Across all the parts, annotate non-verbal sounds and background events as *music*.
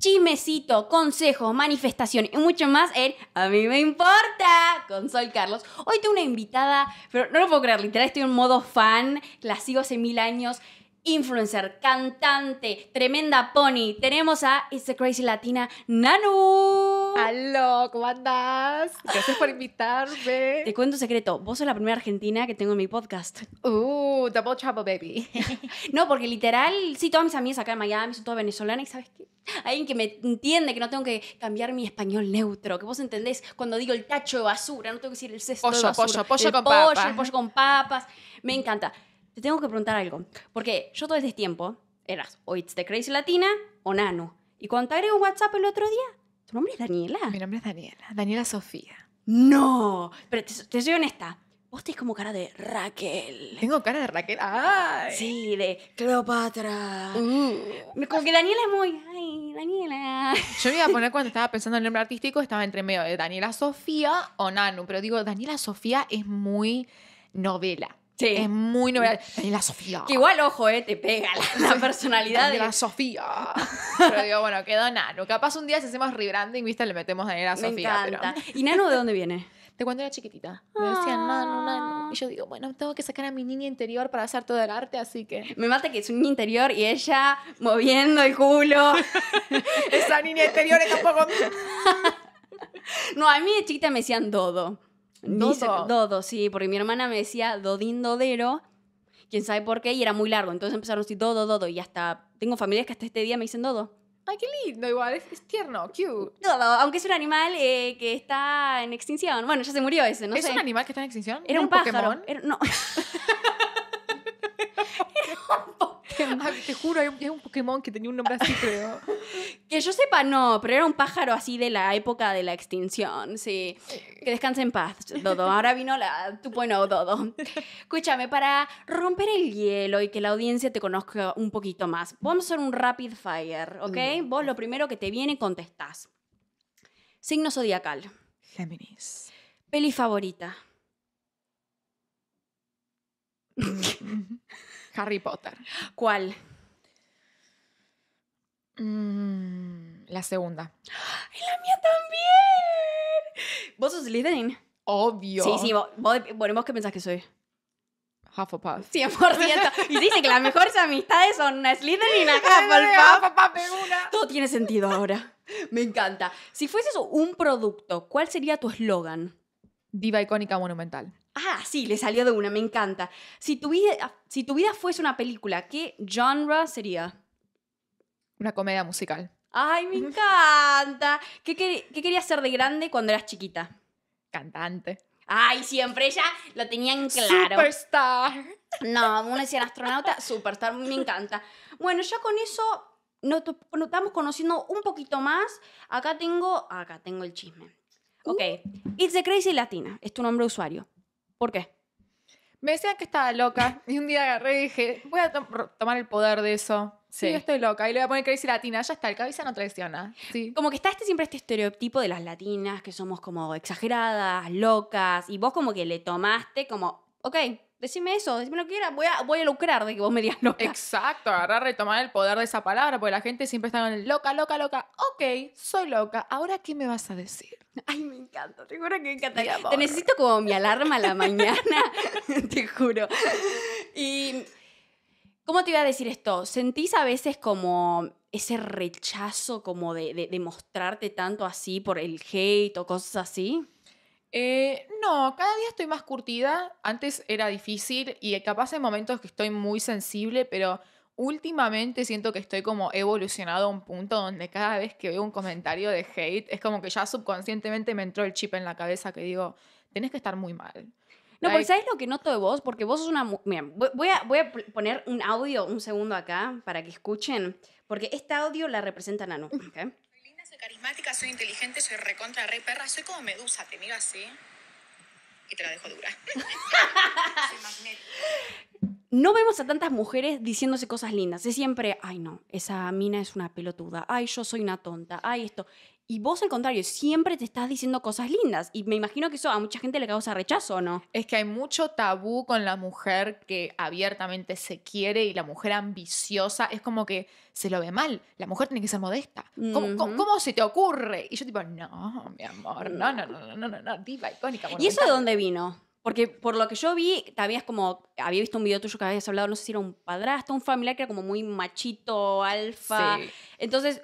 chismecito, consejos, manifestación y mucho más en A mí me importa con Sol Carlos. Hoy tengo una invitada, pero no lo puedo creer, literal estoy en modo fan, la sigo hace mil años influencer, cantante, tremenda pony. Tenemos a It's a Crazy Latina, Nanu. ¡Aló! ¿Cómo andás? Gracias por invitarme. Te cuento un secreto. Vos sos la primera argentina que tengo en mi podcast. ¡Uh! Double trouble, baby. *laughs* no, porque literal, sí, todas mis amigas acá en Miami son todas venezolanas y ¿sabes qué? hay Alguien que me entiende, que no tengo que cambiar mi español neutro, que vos entendés cuando digo el tacho de basura, no tengo que decir el cesto pollo, de basura. Pollo, el con papas. pollo con papas. Me encanta. Te tengo que preguntar algo, porque yo todo este tiempo eras o It's the Crazy Latina o Nano. Y cuando te agrego WhatsApp el otro día, ¿tu nombre es Daniela? Mi nombre es Daniela, Daniela Sofía. ¡No! Pero te, soy honesta, vos tenés como cara de Raquel. Tengo cara de Raquel. ¡Ay! Sí, de Cleopatra. Uh. Como que Daniela es muy. ¡Ay, Daniela! Yo me iba a poner cuando estaba pensando en el nombre artístico, estaba entre medio de Daniela Sofía o nano, Pero digo, Daniela Sofía es muy novela. Es muy novedad. la Sofía. Que igual, ojo, eh, te pega la, personalidad de la Sofía. *laughs* Pero digo, bueno, quedó Nano. Capaz un día si hacemos rebranding, ¿viste? Le metemos Daniela la Sofía. ¿Y Nano de dónde viene? De *laughs* cuando era chiquitita. Me decían, Nano, Nano. Y yo digo, bueno, tengo que sacar a mi niña interior para hacer todo el arte, así que. Me mata que es un niña interior y ella moviendo el culo. *laughs* Esa niña interior es tampoco. no, a mí de chiquita me decían Dodo dodo. sí, porque mi hermana me decía Dodín Dodero, quién sabe por qué, y era muy largo. Entonces empezaron a decir Dodo, Dodo, y hasta tengo familias que hasta este día me dicen Dodo. Ay, qué lindo, igual, es, tierno, cute. Dodo, aunque es un animal eh, que está en extinción. Bueno, ya se murió ese, no ¿Es un animal que está en extinción? Era un, un pájaro. Era, no. Pokémon. *laughs* te juro, es un Pokémon que tenía un nombre así, creo. *laughs* que yo sepa, no, pero era un pájaro así de la época de la extinción, sí. Eh, que descanse en paz, Dodo. Ahora vino la bueno, Dodo. Escúchame, para romper el hielo y que la audiencia te conozca un poquito más, vamos a hacer un rapid fire, ¿ok? Mm. Vos lo primero que te viene contestás. Signo zodiacal. Géminis. Peli favorita. *laughs* Harry Potter. ¿Cuál? Mm, la segunda. Y ¡Ah! la mía también! ¿Vos sos Slytherin? Obvio. Sí, sí, vos, bueno, ¿vos qué pensás que soy? Hufflepuff. 100%. Y dicen que las mejores amistades son una Slytherin y una Todo tiene sentido ahora. *laughs* Me encanta. Si fueses un producto, ¿cuál sería tu eslogan? Diva icónica monumental. Ah, sí, le salió de una, me encanta. Si tu vida, si tu vida fuese una película, ¿qué genre sería? Una comedia musical. Ay, me encanta. ¿Qué, quería querías ser de grande cuando eras chiquita? Cantante. Ay, siempre ella lo tenía en claro. Superstar. No, uno decía astronauta, superstar, me encanta. Bueno, ya con eso nos, estamos conociendo un poquito más. Acá tengo, acá tengo el chisme. Uh. Ok, It's the Crazy Latina es tu nombre de usuario. ¿Por qué? Me decían que estaba loca y un día agarré y dije, voy a tomar el poder de eso. Sí. estoy loca. Y le voy a poner Crazy Latina. Ya está, el cabeza no traiciona. Sí. Como que está este, siempre este estereotipo de las latinas que somos como exageradas, locas. Y vos como que le tomaste como, ok, decime eso, decime lo que quieras, voy a, voy a lucrar de que vos me digas loca. Exacto, agarrar, retomar el poder de esa palabra, porque la gente siempre está con el loca, loca, loca. Ok, soy loca, ahora ¿qué me vas a decir? Ay, me encanta, te juro que me encanta. Te necesito como mi alarma a la mañana, *laughs* te juro. Y ¿Cómo te iba a decir esto? ¿Sentís a veces como ese rechazo como de, mostrarte tanto así por el hate o cosas así? Eh, no, cada día estoy más curtida. Antes era difícil y capaz hay momentos que estoy muy sensible, pero últimamente siento que estoy como evolucionado a un punto donde cada vez que veo un comentario de hate es como que ya subconscientemente me entró el chip en la cabeza que digo, tenés que estar muy mal. No, porque ¿sabes lo que noto de vos? Porque vos sos una... Mira, voy a, voy a poner un audio un segundo acá para que escuchen, porque este audio la representa Nano. Soy linda, soy carismática, soy inteligente, soy recontra, re perra, soy como medusa, te miro así y te la dejo dura. *laughs* soy magnética no vemos a tantas mujeres diciéndose cosas lindas. Es siempre, ay no, esa mina es una pelotuda, ay yo soy una tonta, ay esto. Y vos, al contrario, siempre te estás diciendo cosas lindas. Y me imagino que eso a mucha gente le causa rechazo, ¿no? Es que hay mucho tabú con la mujer que abiertamente se quiere y la mujer ambiciosa. Es como que se lo ve mal. La mujer tiene que ser modesta. ¿Cómo, ¿cómo, se te ocurre? Y yo, tipo, no, mi amor, no, no, no, no, no, no, no diva icónica. ¿Y eso de dónde vino? Porque por lo que yo vi, también es como. Había visto un video tuyo que habías hablado, no sé si era un padrastro, un familiar que era como muy machito, alfa. Entonces,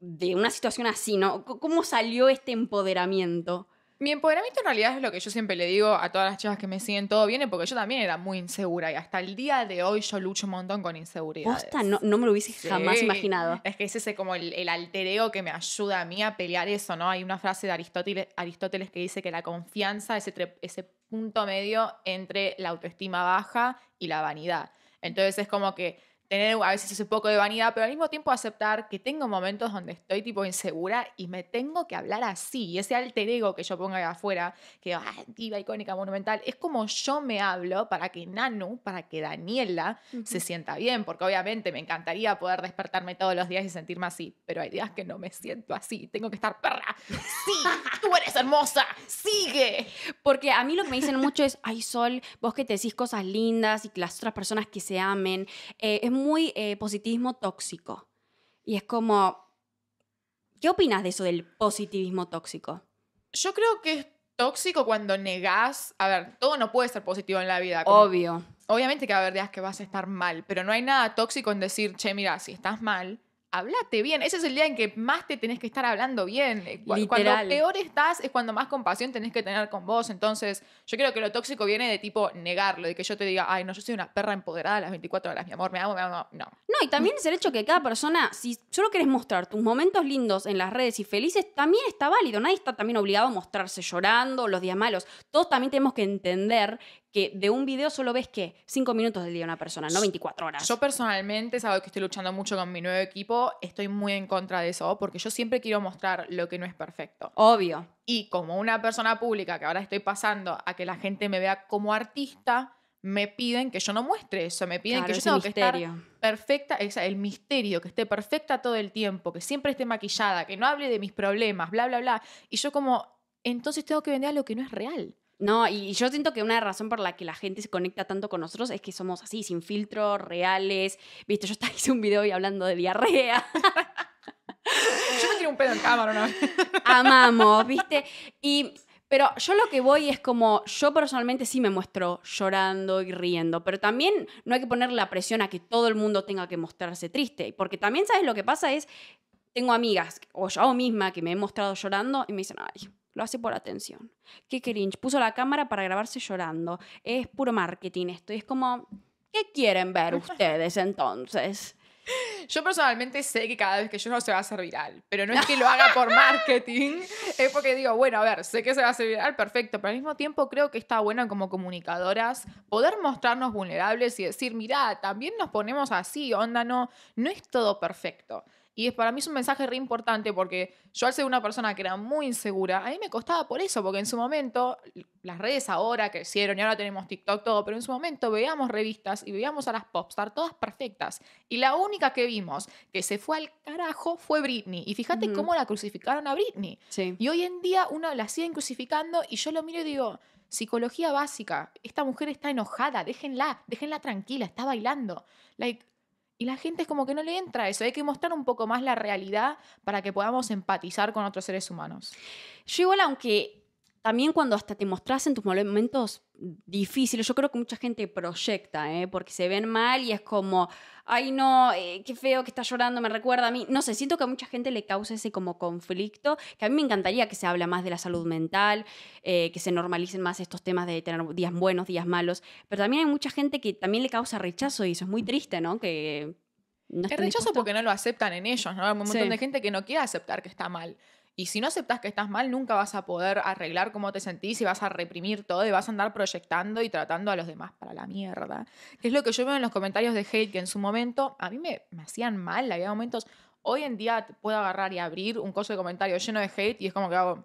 de una situación así, ¿no? ¿Cómo salió este empoderamiento? Mi empoderamiento en realidad es lo que yo siempre le digo a todas las chicas que me siguen, todo viene porque yo también era muy insegura y hasta el día de hoy yo lucho un montón con inseguridad. no, me lo hubiese jamás imaginado. Es que es ese como el, el, que me ayuda a mí a pelear eso, ¿no? Hay una frase de Aristóteles, Aristóteles que dice que la confianza es ese punto medio entre la autoestima baja y la vanidad. Entonces es como que tener a veces ese poco de vanidad, pero al mismo tiempo aceptar que tengo momentos donde estoy tipo insegura y me tengo que hablar así. Y ese alter ego que yo ponga ahí afuera, que ah, diva icónica, monumental, es como yo me hablo para que Nanu, para que Daniela se sienta bien, porque obviamente me encantaría poder despertarme todos los días y sentirme así, pero hay días que no me siento así, tengo que estar perra. Sí, tú eres hermosa, sigue. Porque a mí lo que me dicen mucho es, ay Sol, vos que te decís cosas lindas y que las otras personas que se amen, eh, muy eh, positivismo tóxico. Y es como, ¿qué opinas de eso del positivismo tóxico? Yo creo que es tóxico cuando negás, a ver, todo no puede ser positivo en la vida. Obvio. Obviamente que va a haber días que vas a estar mal, pero no hay nada tóxico en decir, che, mira, si estás mal, hablate bien. Ese es el día en que más te tenés que estar hablando bien. Eh, Literal. Cuando peor estás es cuando más compasión tenés que tener con vos. Entonces, yo creo que lo tóxico viene de tipo negarlo, de que yo te diga, ay, no, yo soy una perra empoderada a las 24 horas, mi amor, me amo, me amo. No. No, y también es el hecho que cada persona, si solo querés mostrar tus momentos lindos en las redes y felices, también está válido. Nadie está también obligado a mostrarse llorando los días malos. Todos también tenemos que entender que de un video solo ves que Cinco minutos del día de una persona, no 24 horas. Yo personalmente, sabes que estoy luchando mucho con mi nuevo equipo, estoy muy en contra de eso, porque yo siempre quiero mostrar lo que no es perfecto. Obvio. Y como una persona pública, que ahora estoy pasando a que la gente me vea como artista, me piden que yo no muestre eso, me piden que yo tengo que estar perfecta, el misterio, que esté perfecta todo el tiempo, que siempre esté maquillada, que no hable de mis problemas, bla, bla, bla. Y yo como, entonces tengo que vender lo que no es real. No, y yo siento que una razón por la que la gente se conecta tanto con nosotros es que somos así, sin filtro, reales. Viste, yo hasta *laughs* hice un video hoy hablando de diarrea. yo me tiré un pedo en cámara una *laughs* Amamos, viste. Y pero yo lo que voy es como, yo personalmente sí me muestro llorando y riendo, pero también no hay que poner la presión a que todo el mundo tenga que mostrarse triste, porque también sabes lo que pasa es, tengo amigas o yo misma que me he mostrado llorando y me dicen, ay, lo hace por atención. Qué cringe. Puso la cámara para grabarse llorando. Es puro marketing esto. Y es como, ¿qué quieren ver *laughs* ustedes entonces? Yo personalmente sé que cada vez que lloro se va a hacer viral, pero no es que lo haga por marketing, *laughs* es porque digo, bueno, a ver, sé que se va a hacer viral, perfecto, pero al mismo tiempo creo que está bueno como comunicadoras poder mostrarnos vulnerables y decir, mira, también nos ponemos así, onda, no, no es todo perfecto. Y es, para mí es un mensaje re importante porque yo al ser una persona que era muy insegura, a mí me costaba por eso, porque en su momento las redes ahora crecieron y ahora tenemos TikTok, todo, pero en su momento veíamos revistas y veíamos a las popstar todas perfectas. Y la única que vimos que se fue al carajo fue Britney. Y fíjate cómo la crucificaron a Britney. Y hoy en día uno la siguen crucificando y yo lo miro y digo, psicología básica, esta mujer está enojada, déjenla, déjenla tranquila, está bailando. Like, y la gente es como que no le entra eso. Hay que mostrar un poco más la realidad para que podamos empatizar con otros seres humanos. Yo igual, aunque también cuando hasta te mostrás en tus momentos difíciles, yo creo que mucha gente proyecta, ¿eh? porque se ven mal y es como, ay no, eh, qué feo que está llorando, me recuerda a mí. No sé, siento que a mucha gente le causa ese como conflicto, que a mí me encantaría que se habla más de la salud mental, eh, que se normalicen más estos temas de tener días buenos, días malos, pero también hay mucha gente que también le causa rechazo y eso es muy triste, ¿no? Que... No es rechazo porque no lo aceptan en ellos, ¿no? Hay un montón de gente que no quiere aceptar que está mal. Y si no aceptas que estás mal, nunca vas a poder arreglar cómo te sentís y vas a reprimir todo y vas a andar proyectando y tratando a los demás para la mierda. Que es lo que yo veo en los comentarios de hate que en su momento a mí me, me hacían mal. Había momentos, hoy en día puedo agarrar y abrir un coso de comentarios lleno de hate y es como que hago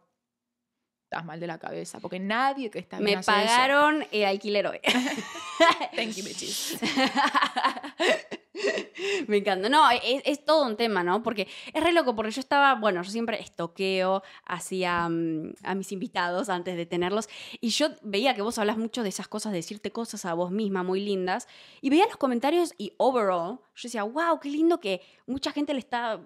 estás mal de la cabeza, porque nadie que está Me pagaron alquilero eh, el alquiler hoy. *laughs* Thank you, *laughs* Me encanta. No, es, todo un tema, ¿no? Porque es re loco, porque yo estaba, bueno, yo siempre estoqueo hacia mm, a mis invitados antes de tenerlos. Y yo veía que vos hablas mucho de esas cosas, de decirte cosas a vos misma muy lindas. Y veía los comentarios y overall, yo decía, wow, qué lindo que mucha gente le está,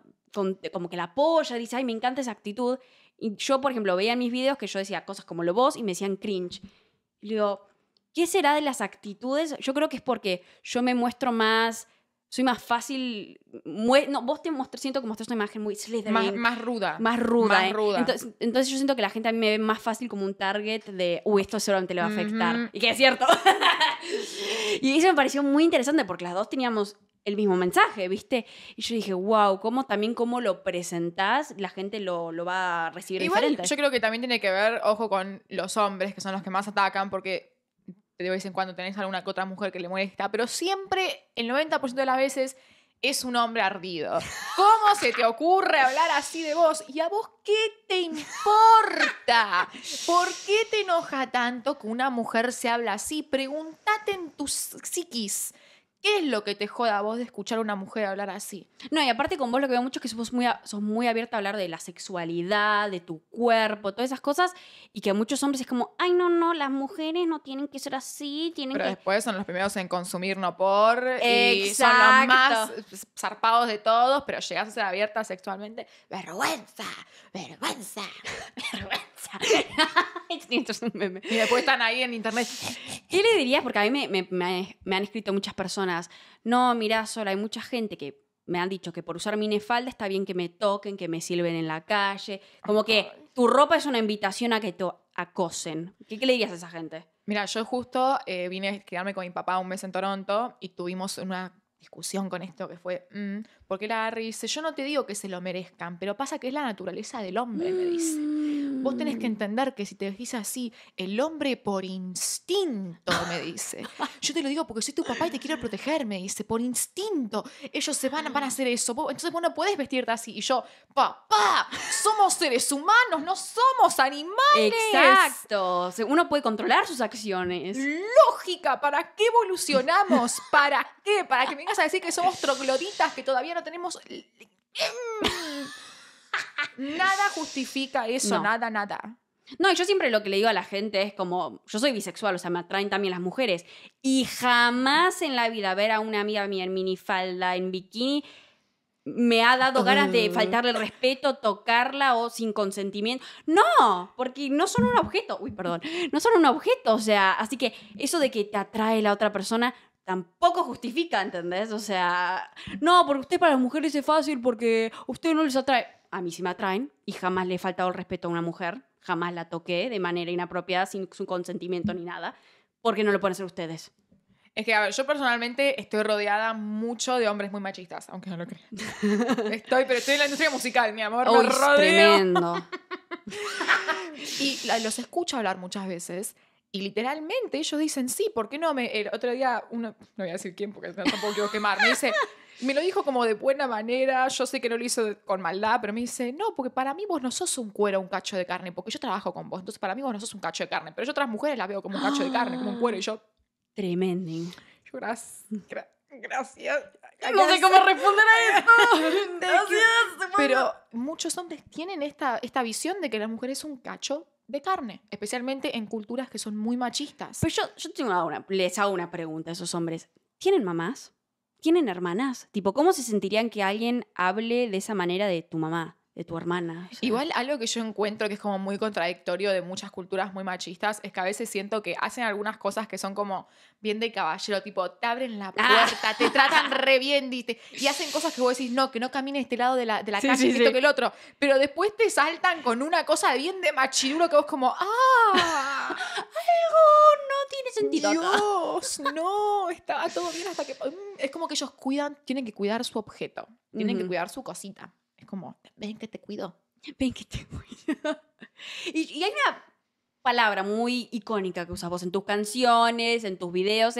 como que la apoya, dice, ay, me encanta esa actitud yo, por ejemplo, veía en mis videos que yo decía cosas como lo vos y me decían cringe. Y digo, ¿qué será de las actitudes? Yo creo que es porque yo me muestro más, soy más fácil, no, vos te muestras, siento que mostras una imagen muy más, más, ruda. Más ruda. Más ¿eh? ruda. Entonces, yo siento que la gente a mí me ve más fácil como un target de, uy, esto seguramente le va a afectar. Y que es cierto. *laughs* y eso me pareció muy interesante porque las dos teníamos el mismo mensaje, ¿viste? Y yo dije, wow, cómo también cómo lo presentás, la gente lo, va a recibir Igual, Yo creo que también tiene que ver, ojo, con los hombres, que son los que más atacan, porque de vez en cuando tenés alguna que otra mujer que le molesta, pero siempre, el 90% de las veces, es un hombre ardido. *laughs* ¿Cómo se te ocurre hablar así de vos? ¿Y a vos qué te importa? ¿Por qué te enoja tanto que una mujer se habla así? Pregúntate en tus psiquis. ¿Qué es lo que te joda a vos de escuchar a una mujer hablar así? No, y aparte con vos lo que veo mucho es que sos muy, muy abierta a hablar de la sexualidad, de tu cuerpo, todas esas cosas, y que muchos hombres es como, ay, no, no, las mujeres no tienen que ser así, tienen Pero después son los primeros en consumir, no por, y son los más zarpados de todos, pero llegas a ser abierta sexualmente, vergüenza, vergüenza, *laughs* vergüenza. *laughs* Y después están ahí en internet. ¿Qué le dirías? Porque a mí me, han escrito muchas personas, no, mira solo hay mucha gente que me han dicho que por usar minifalda está bien que me toquen, que me sirven en la calle. Como que tu ropa es una invitación a que te acosen. ¿Qué, le dirías a esa gente? Mira, yo justo eh, vine a quedarme con mi papá un mes en Toronto y tuvimos una discusión con esto que fue, mm, porque la dice, yo no te digo que se lo merezcan, pero pasa que es la naturaleza del hombre, me dice. Vos tenés que mm. entender que si te vestís así, el hombre por instinto, me dice. Yo te lo digo porque soy tu papá y te quiero proteger, me dice, por instinto. Ellos se van, van a hacer eso. entonces vos no podés vestirte así. Y yo, papá, somos seres humanos, no somos animales. Exacto. Uno puede controlar sus acciones. Lógica, ¿para qué evolucionamos? ¿Para qué? Para que venga a decir que somos trogloditas, que todavía no tenemos... *laughs* nada justifica eso, nada, nada. No, yo siempre lo que le digo a la gente es como, yo soy bisexual, o sea, me atraen también las mujeres. Y jamás en la vida ver a una amiga mía en minifalda, en bikini, me ha dado ganas de mm. faltarle el respeto, tocarla o sin consentimiento. No, porque no son un objeto. Uy, perdón. No son un objeto. O sea, así que eso de que te atrae la otra persona tampoco justifica, ¿entendés? O sea, no, porque usted para las mujeres es fácil porque usted no les atrae. A mí sí me atraen y jamás le he faltado el respeto a una mujer, jamás la toqué de manera inapropiada, sin su consentimiento ni nada, porque no lo pueden hacer ustedes. Es que, a ver, yo personalmente estoy rodeada mucho de hombres muy machistas, aunque no lo crean. *laughs* Estoy, pero estoy en la industria musical, mi amor. tremendo. *laughs* y los escucho hablar muchas veces y literalmente ellos dicen, sí, ¿por qué no? Me, el otro día, uno, no voy a decir quién porque tampoco quiero quemar, me dice, me lo dijo como de buena manera, yo sé que no lo hizo con maldad, pero me dice, no, porque para mí vos no sos un cuero, un cacho de carne, porque yo trabajo con vos, entonces para mí vos no sos un cacho de carne, pero yo otras mujeres las veo como un cacho de carne, como un cuero, y yo... Tremendo. gracias. gracias. No sé cómo responder a esto. *laughs* gracias. Pero muchos hombres tienen esta, esta visión de que la mujer es un cacho de carne, especialmente en culturas que son muy machistas. Pues yo, yo les hago una pregunta a esos hombres. ¿Tienen mamás? ¿Tienen hermanas? Tipo, ¿cómo se sentirían que alguien hable de esa manera de tu mamá? de tu hermana. Igual algo que yo encuentro que es como muy contradictorio de muchas culturas muy machistas es que a veces siento que hacen algunas cosas que son como bien de caballero, tipo te abren la ah. puerta, te tratan *laughs* re bien y, hacen cosas que vos decís, no, que no camine este lado de la, de la calle, que el otro. Pero después te saltan con una cosa bien de machiduro que vos como, ah, algo no tiene sentido. Dios, no, estaba todo bien hasta que... Mm, es como que ellos cuidan, tienen que cuidar su objeto, tienen que cuidar su cosita. Es como, ven que te cuido, *laughs* ven que te cuido. y, hay una palabra muy icónica que usas vos en tus canciones, en tus videos,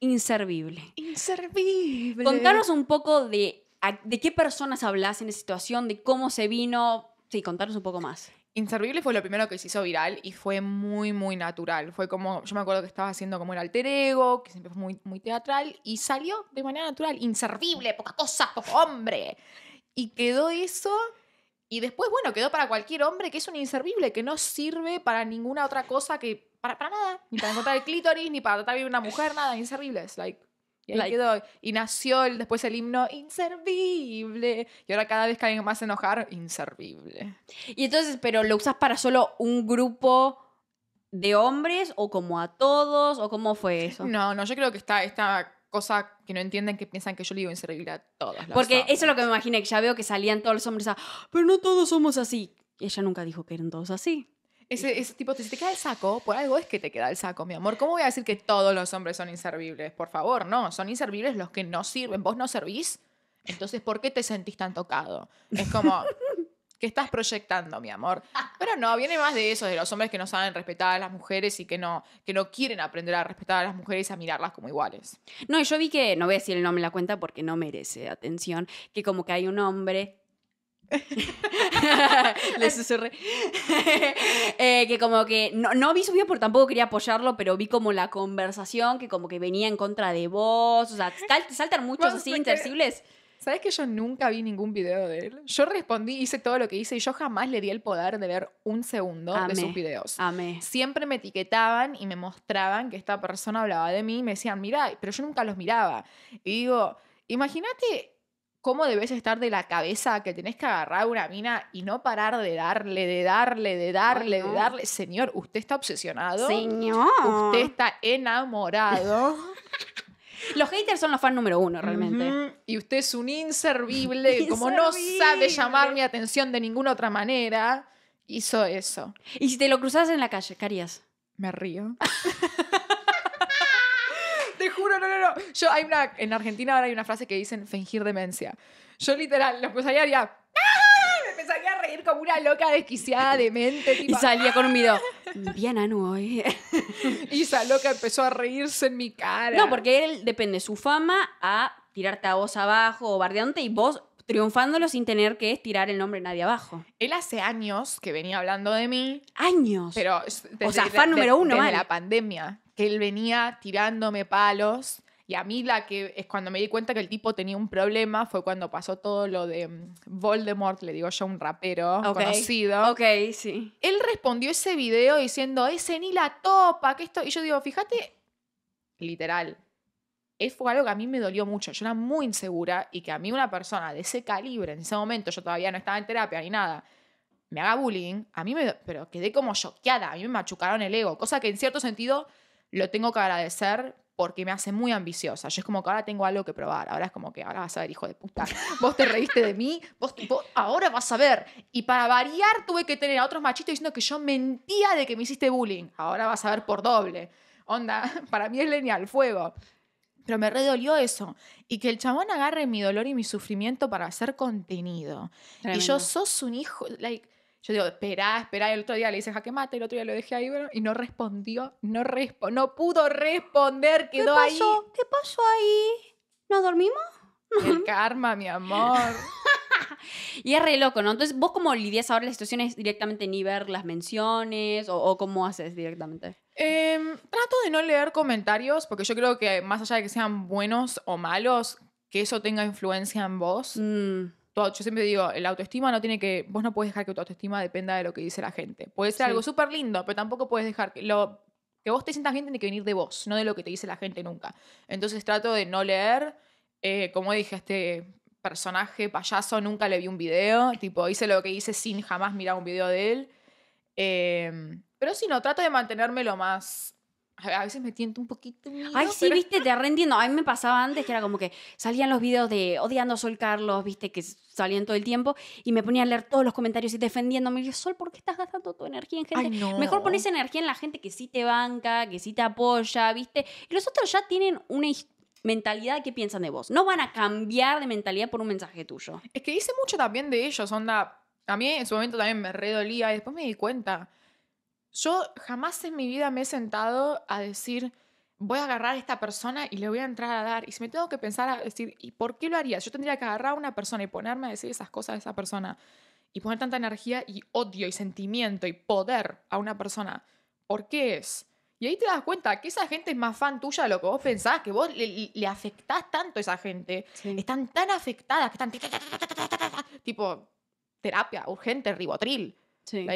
inservible. Inservible. Contanos un poco de, de qué personas hablas en esa situación, de cómo se vino. Sí, contanos un poco más. Inservible fue lo primero que se hizo viral y fue muy, muy natural. Fue como, yo me acuerdo que estaba haciendo como el alter ego, que siempre fue muy, muy teatral, y salió de manera natural. Inservible, poca cosa, poco hombre. Y quedó eso. Y después, bueno, quedó para cualquier hombre que es un inservible, que no sirve para ninguna otra cosa que. Para, nada. Ni para encontrar el clítoris, ni para tratar bien una mujer, nada. Inservible. like. Y nació después el himno inservible. Y ahora cada vez que alguien más enojar, inservible. Y entonces, pero lo usas para solo un grupo de hombres o como a todos o cómo fue eso? No, no, yo creo que está, está cosa que no entienden que piensan que yo le digo inservible a todas. Porque eso es lo que me imaginé, que ya veo que salían todos los hombres a, pero no todos somos así. ella nunca dijo que eran todos así. Ese, tipo, si te queda el saco, por algo es que te queda el saco, mi amor. ¿Cómo voy a decir que todos los hombres son inservibles? Por favor, no. Son inservibles los que no sirven. Vos no servís, entonces ¿por qué te sentís tan tocado? Es como, que estás proyectando, mi amor. *laughs* Pero no, viene más de eso, de los hombres que no saben respetar a las mujeres y que no, que no quieren aprender a respetar a las mujeres, y a mirarlas como iguales. No, yo vi que, no voy a decir el nombre la cuenta porque no merece atención, que como que hay un hombre... *laughs* *laughs* Le susurré. Eh, que como que no, vi su video porque tampoco quería apoyarlo, pero vi como la conversación que como que venía en contra de vos. O sea, saltan muchos así intercibles... ¿Sabes que yo nunca vi ningún video de él? Yo respondí, hice todo lo que hice y yo jamás le di el poder de ver un segundo de sus videos. Amén. Siempre me etiquetaban y me mostraban que esta persona hablaba de mí y me decían, mira, pero yo nunca los miraba. Y digo, imagínate cómo debes estar de la cabeza que tenés que agarrar una mina y no parar de darle, de darle, de darle, de darle. Señor, usted está obsesionado. Señor. Usted está enamorado. *laughs* Los haters son los fans número uno, realmente. Y usted es un inservible, *laughs* como no sabe llamar mi atención de ninguna otra manera, hizo eso. ¿Y si te lo cruzas en la calle, qué harías? Me río. *laughs* te juro, no, no, no. Yo hay una, en Argentina ahora hay una frase que dicen fingir demencia. Yo literal, lo cruzaría haría como una loca desquiciada, demente. y salía con un ¡Ah! bien Anu hoy. *laughs* y esa loca empezó a reírse en mi cara. No, porque él depende su fama a tirarte a vos abajo o bardeante y vos triunfándolo sin tener que estirar el nombre de nadie abajo. Él hace años que venía hablando de mí. Años. Pero o sea, fan número uno, desde la pandemia, que él venía tirándome palos y a mí la que es cuando me di cuenta que el tipo tenía un problema fue cuando pasó todo lo de mm, Voldemort, le digo yo, un rapero conocido. Ok, sí. Él respondió ese video diciendo, ese ni la topa, que esto... Y yo digo, fíjate, literal, fue algo que a mí me dolió mucho. Yo era muy insegura y que a mí una persona de ese calibre, en ese momento, yo todavía no estaba en terapia ni nada, me haga bullying, a mí me... Pero quedé como choqueada, a mí me machucaron el ego, cosa que en cierto sentido lo tengo que agradecer porque me hace muy ambiciosa. Yo es como que ahora tengo algo que probar. Ahora es como que ahora vas a ver, hijo de puta. Vos te reíste de mí, vos, ahora vas a ver. Y para variar tuve que tener a otros machitos diciendo que yo mentía de que me hiciste bullying. Ahora vas a ver por doble. Onda, *laughs* para mí es leña fuego. Pero me redolió eso. Y que el chabón agarre mi dolor y mi sufrimiento para hacer contenido. Y yo sos un hijo, like, yo digo, espera, espera, el otro día le hice jaque mate, el otro día lo dejé ahí, bueno, y no respondió, no, respo no pudo responder, quedó ¿Qué ¿Qué pasó ahí? ¿Nos dormimos? *laughs* El karma, mi amor. *laughs* y es re loco, ¿no? Entonces, ¿vos cómo lidias ahora las situaciones directamente ni ver las menciones o, cómo haces directamente? Em, trato de no leer comentarios porque yo creo que más allá de que sean buenos o malos, que eso tenga influencia en vos. Mm yo siempre digo, el autoestima no tiene que, vos no puedes dejar que tu autoestima dependa de lo que dice la gente. Puede ser algo súper lindo, pero tampoco puedes dejar que lo que vos te sientas bien tiene que venir de vos, no de lo que te dice la gente nunca. Entonces trato de no leer, eh, como dije, este personaje payaso, nunca le vi un video, tipo, hice lo que hice sin jamás mirar un video de él. Eh, pero si no, trato de mantenerme lo más a veces me tiento un poquito. Miedo, Ay, sí, viste, te *laughs* arrendiendo. A mí me pasaba antes que era como que salían los videos de odiando a Sol Carlos, viste, que salían todo el tiempo, y me ponía a leer todos los comentarios y defendiéndome. Y yo, Sol, ¿por qué estás gastando tu energía en gente? Ay, Mejor pones energía en la gente que sí te banca, que sí te apoya, viste. Y los otros ya tienen una mentalidad que piensan de vos. No van a cambiar de mentalidad por un mensaje tuyo. Es que dice mucho también de ellos, onda. A mí en su momento también me redolía y después me di cuenta yo jamás en mi vida me he sentado a decir, voy a agarrar a esta persona y le voy a entrar a dar. Y si me tengo que pensar a decir, ¿y por qué lo haría? Yo tendría que agarrar a una persona y ponerme a decir esas cosas a esa persona. Y poner tanta energía y odio y sentimiento y poder a una persona. ¿Por qué es? Y ahí te das cuenta que esa gente es más fan tuya de lo que vos pensás, que vos le, afectás tanto a esa gente. Están tan afectadas que están tipo terapia urgente, ribotril. Sí.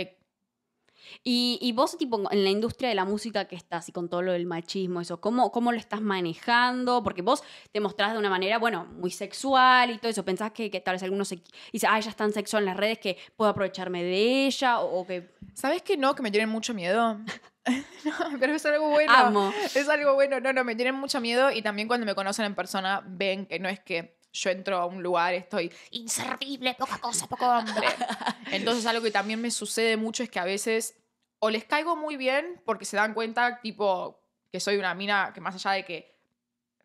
Y, vos, tipo, en la industria de la música que estás y con todo lo del machismo, eso, ¿cómo, ¿cómo lo estás manejando? Porque vos te mostrás de una manera, bueno, muy sexual y todo eso. ¿Pensás que, tal vez algunos se, dicen, ah, ella es tan sexual en las redes que puedo aprovecharme de ella? O, que... ¿Sabes que no? Que me tienen mucho miedo. *laughs* *laughs* pero es algo bueno. Es algo bueno. No, no, me tienen mucho miedo y también cuando me conocen en persona ven que no es que yo entro a un lugar, estoy inservible, poca cosa, poco hombre *laughs* Entonces algo que también me sucede mucho es que a veces o les caigo muy bien porque se dan cuenta, tipo, que soy una mina que más allá de que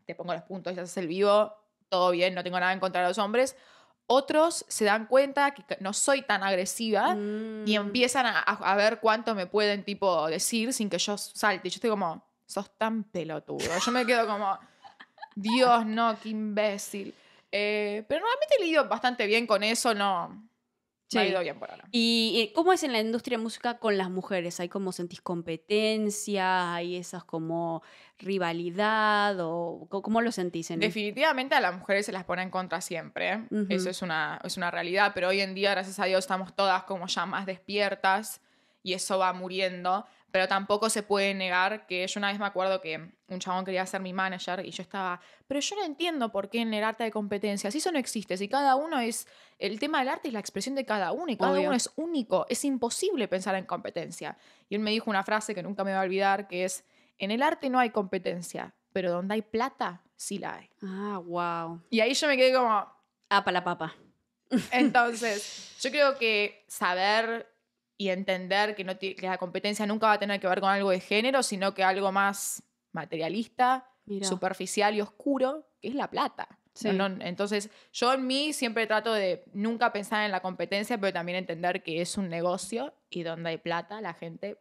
te pongo los puntos y haces el vivo, todo bien, no tengo nada en contra de los hombres. Otros se dan cuenta que no soy tan agresiva y mm. empiezan a, a, ver cuánto me pueden, tipo, decir sin que yo salte. Yo estoy como, sos tan pelotudo. Yo me quedo como, Dios, no, qué imbécil. Eh, pero normalmente he ido bastante bien con eso, no. ha ido bien por ahora. ¿Y cómo es en la industria de música con las mujeres? ¿Hay como sentís competencia? ¿Hay esas como rivalidad? ¿O cómo lo sentís? En Definitivamente a las mujeres se las pone en contra siempre. Eso es una, es una realidad. Pero hoy en día, gracias a Dios, estamos todas como ya más despiertas y eso va muriendo. Pero tampoco se puede negar que yo una vez me acuerdo que un chabón quería ser mi manager y yo estaba, pero yo no entiendo por qué en el arte de competencias, eso no existe, si cada uno es, el tema del arte es la expresión de cada uno y cada uno es único, es imposible pensar en competencia. Y él me dijo una frase que nunca me va a olvidar, que es, en el arte no hay competencia, pero donde hay plata, sí la hay. Ah, wow. Y ahí yo me quedé como... Ah, la papa. Entonces, yo creo que saber y entender que, no la competencia nunca va a tener que ver con algo de género, sino que algo más materialista, superficial y oscuro, que es la plata. entonces, yo en mí siempre trato de nunca pensar en la competencia, pero también entender que es un negocio y donde hay plata, la gente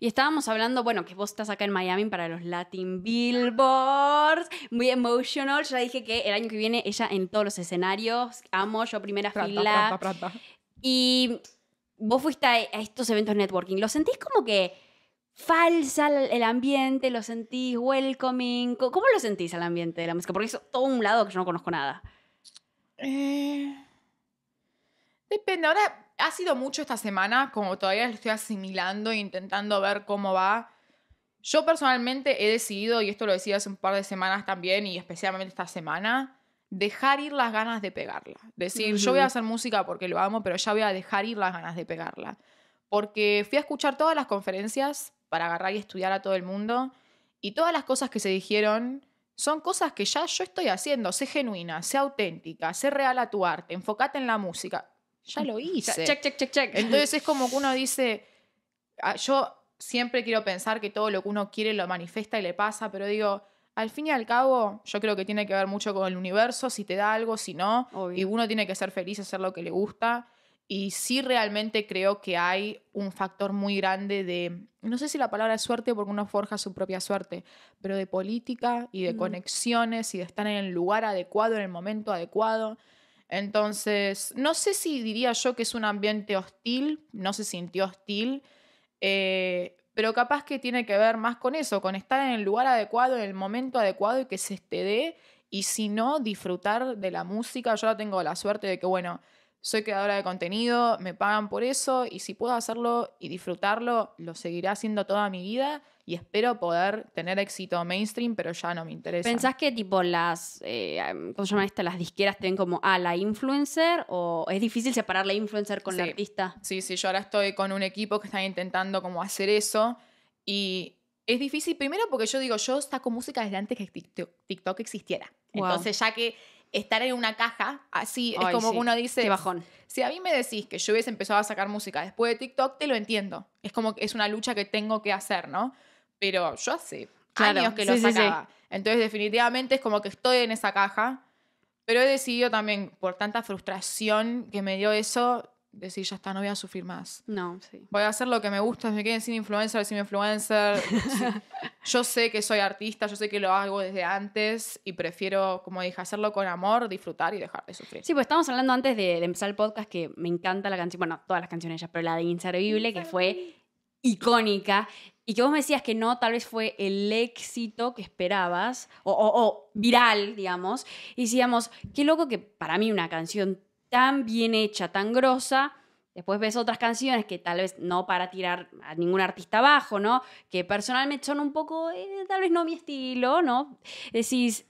y estábamos hablando, bueno, que vos estás acá en Miami para los Latin Billboards, muy emotional. ya dije que el año que viene ella en todos los escenarios, amo, yo primera fila. Y vos fuiste a, estos eventos networking, ¿lo sentís como que falsa el ambiente? ¿Lo sentís welcoming? ¿Cómo lo sentís al ambiente de la música? Porque es todo un lado que yo no conozco nada. Eh, depende, ahora ha sido mucho esta semana, como todavía lo estoy asimilando e intentando ver cómo va. Yo personalmente he decidido, y esto lo decía hace un par de semanas también, y especialmente esta semana, dejar ir las ganas de pegarla. Decir, yo voy a hacer música porque lo amo, pero ya voy a dejar ir las ganas de pegarla. Porque fui a escuchar todas las conferencias para agarrar y estudiar a todo el mundo y todas las cosas que se dijeron son cosas que ya yo estoy haciendo. Sé genuina, sé auténtica, sé real a tu arte, enfócate en la música. Ya lo hice. Check, check, check, check. Entonces es como que uno *laughs* dice, ah, yo siempre quiero pensar que todo lo que uno quiere lo manifiesta y le pasa, pero digo, al fin y al cabo, yo creo que tiene que ver mucho con el universo, si te da algo, si no. Y uno tiene que ser feliz, hacer lo que le gusta. Y sí realmente creo que hay un factor muy grande de, no sé si la palabra es suerte porque uno forja su propia suerte, pero de política y de mm. conexiones y de estar en el lugar adecuado, en el momento adecuado. Entonces, no sé si diría yo que es un ambiente hostil, no se sintió hostil, eh, pero capaz que tiene que ver más con eso, con estar en el lugar adecuado, en el momento adecuado y que se te dé, y si no, disfrutar de la música. Yo tengo la suerte de que, bueno, soy creadora de contenido, me pagan por eso, y si puedo hacerlo y disfrutarlo, lo seguiré haciendo toda mi vida, y espero poder tener éxito mainstream, pero ya no me interesa. ¿Pensás que tipo las, eh, ¿cómo se llama esta? Las disqueras tienen como, a ah, la influencer o es difícil separar la influencer con la artista? Sí, sí, yo ahora estoy con un equipo que está intentando como hacer eso y es difícil primero porque yo digo, yo saco música desde antes que TikTok existiera. Entonces ya que estar en una caja, así es como uno dice. bajón. Si a mí me decís que yo hubiese empezado a sacar música después de TikTok, te lo entiendo. Es como que es una lucha que tengo que hacer, ¿no? pero yo hace años que lo sacaba. Entonces, definitivamente es como que estoy en esa caja. Pero he decidido también, por tanta frustración que me dio eso, decir, ya está, no voy a sufrir más. No, sí. Voy a hacer lo que me gusta, me quieren sin influencer, sin influencer. *laughs* Yo sé que soy artista, yo sé que lo hago desde antes y prefiero, como dije, hacerlo con amor, disfrutar y dejar de sufrir. Sí, pues estábamos hablando antes de, empezar el podcast que me encanta la canción, bueno, todas las canciones ya, pero la de Inservible, que fue icónica y que vos me decías que no, tal vez fue el éxito que esperabas, o, viral, digamos, y decíamos, qué loco que para mí una canción tan bien hecha, tan grosa, Después ves otras canciones que tal vez no para tirar a ningún artista abajo, ¿no? Que personalmente son un poco, eh, tal vez no mi estilo, ¿no? Decís,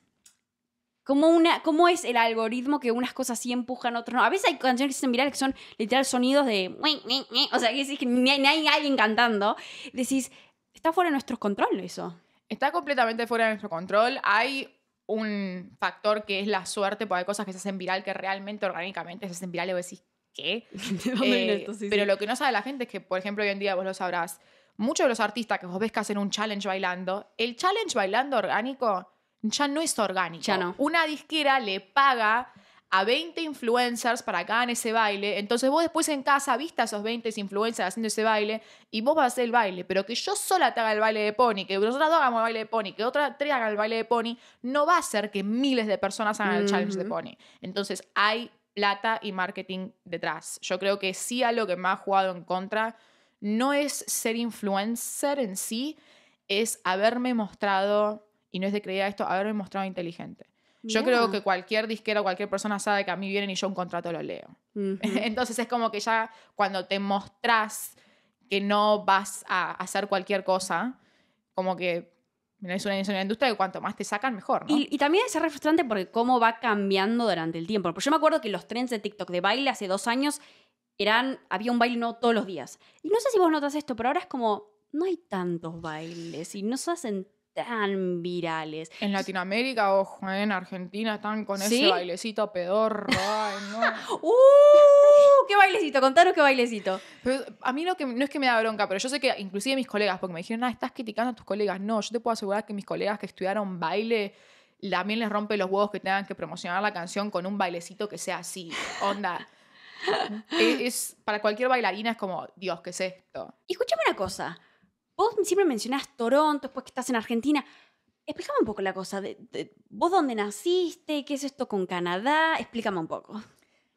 ¿Cómo, una, ¿Cómo es el algoritmo que unas cosas sí empujan, otras no? A veces hay canciones que se virales que son literal sonidos de... O sea, que decís que ni hay alguien cantando. Decís, está fuera de nuestro control eso. Está completamente fuera de nuestro control. Hay un factor que es la suerte, porque hay cosas que se hacen viral que realmente orgánicamente se hacen viral y vos decís, ¿qué? *laughs* Eh, pero lo que no sabe la gente es que, por ejemplo, hoy en día vos lo sabrás, muchos de los artistas que vos ves que hacen un challenge bailando, el challenge bailando orgánico ya no es orgánico. no. Una disquera le paga a 20 influencers para que hagan ese baile. Entonces vos después en casa viste a esos 20 influencers haciendo ese baile y vos vas a hacer el baile. Pero que yo sola te haga el baile de pony, que nosotros dos hagamos el baile de pony, que otra tres hagan el baile de pony, no va a ser que miles de personas hagan el challenge de pony. Entonces hay plata y marketing detrás. Yo creo que sí algo que me ha jugado en contra no es ser influencer en sí, es haberme mostrado y no es de creer esto haberme mostrado inteligente. Yo creo que cualquier disquero, cualquier persona sabe que a mí vienen y yo un contrato lo leo. *laughs* Entonces es como que ya cuando te mostrás que no vas a hacer cualquier cosa, como que es una, es industria que cuanto más te sacan, mejor. Y, también es re frustrante porque cómo va cambiando durante el tiempo. Porque yo me acuerdo que los trends de TikTok de baile hace dos años eran, había un baile no todos los días. Y no sé si vos notas esto, pero ahora es como, no hay tantos bailes y no se hacen tan virales. En Latinoamérica, ojo, ¿eh? en Argentina están con ese bailecito pedorro. *laughs* ¡Uh! ¡Qué bailecito! Contanos qué bailecito. a mí lo que no es que me da bronca, pero yo sé que inclusive mis colegas, porque me dijeron, ah, estás criticando a tus colegas. No, yo te puedo asegurar que mis colegas que estudiaron baile también les rompe los huevos que tengan que promocionar la canción con un bailecito que sea así. Onda. *laughs* E, es, para cualquier bailarina es como, Dios, ¿qué es esto? escúchame una cosa. Vos siempre mencionás Toronto, después que estás en Argentina. Explícame un poco la cosa. De, ¿Vos dónde naciste? ¿Qué es esto con Canadá? Explícame un poco.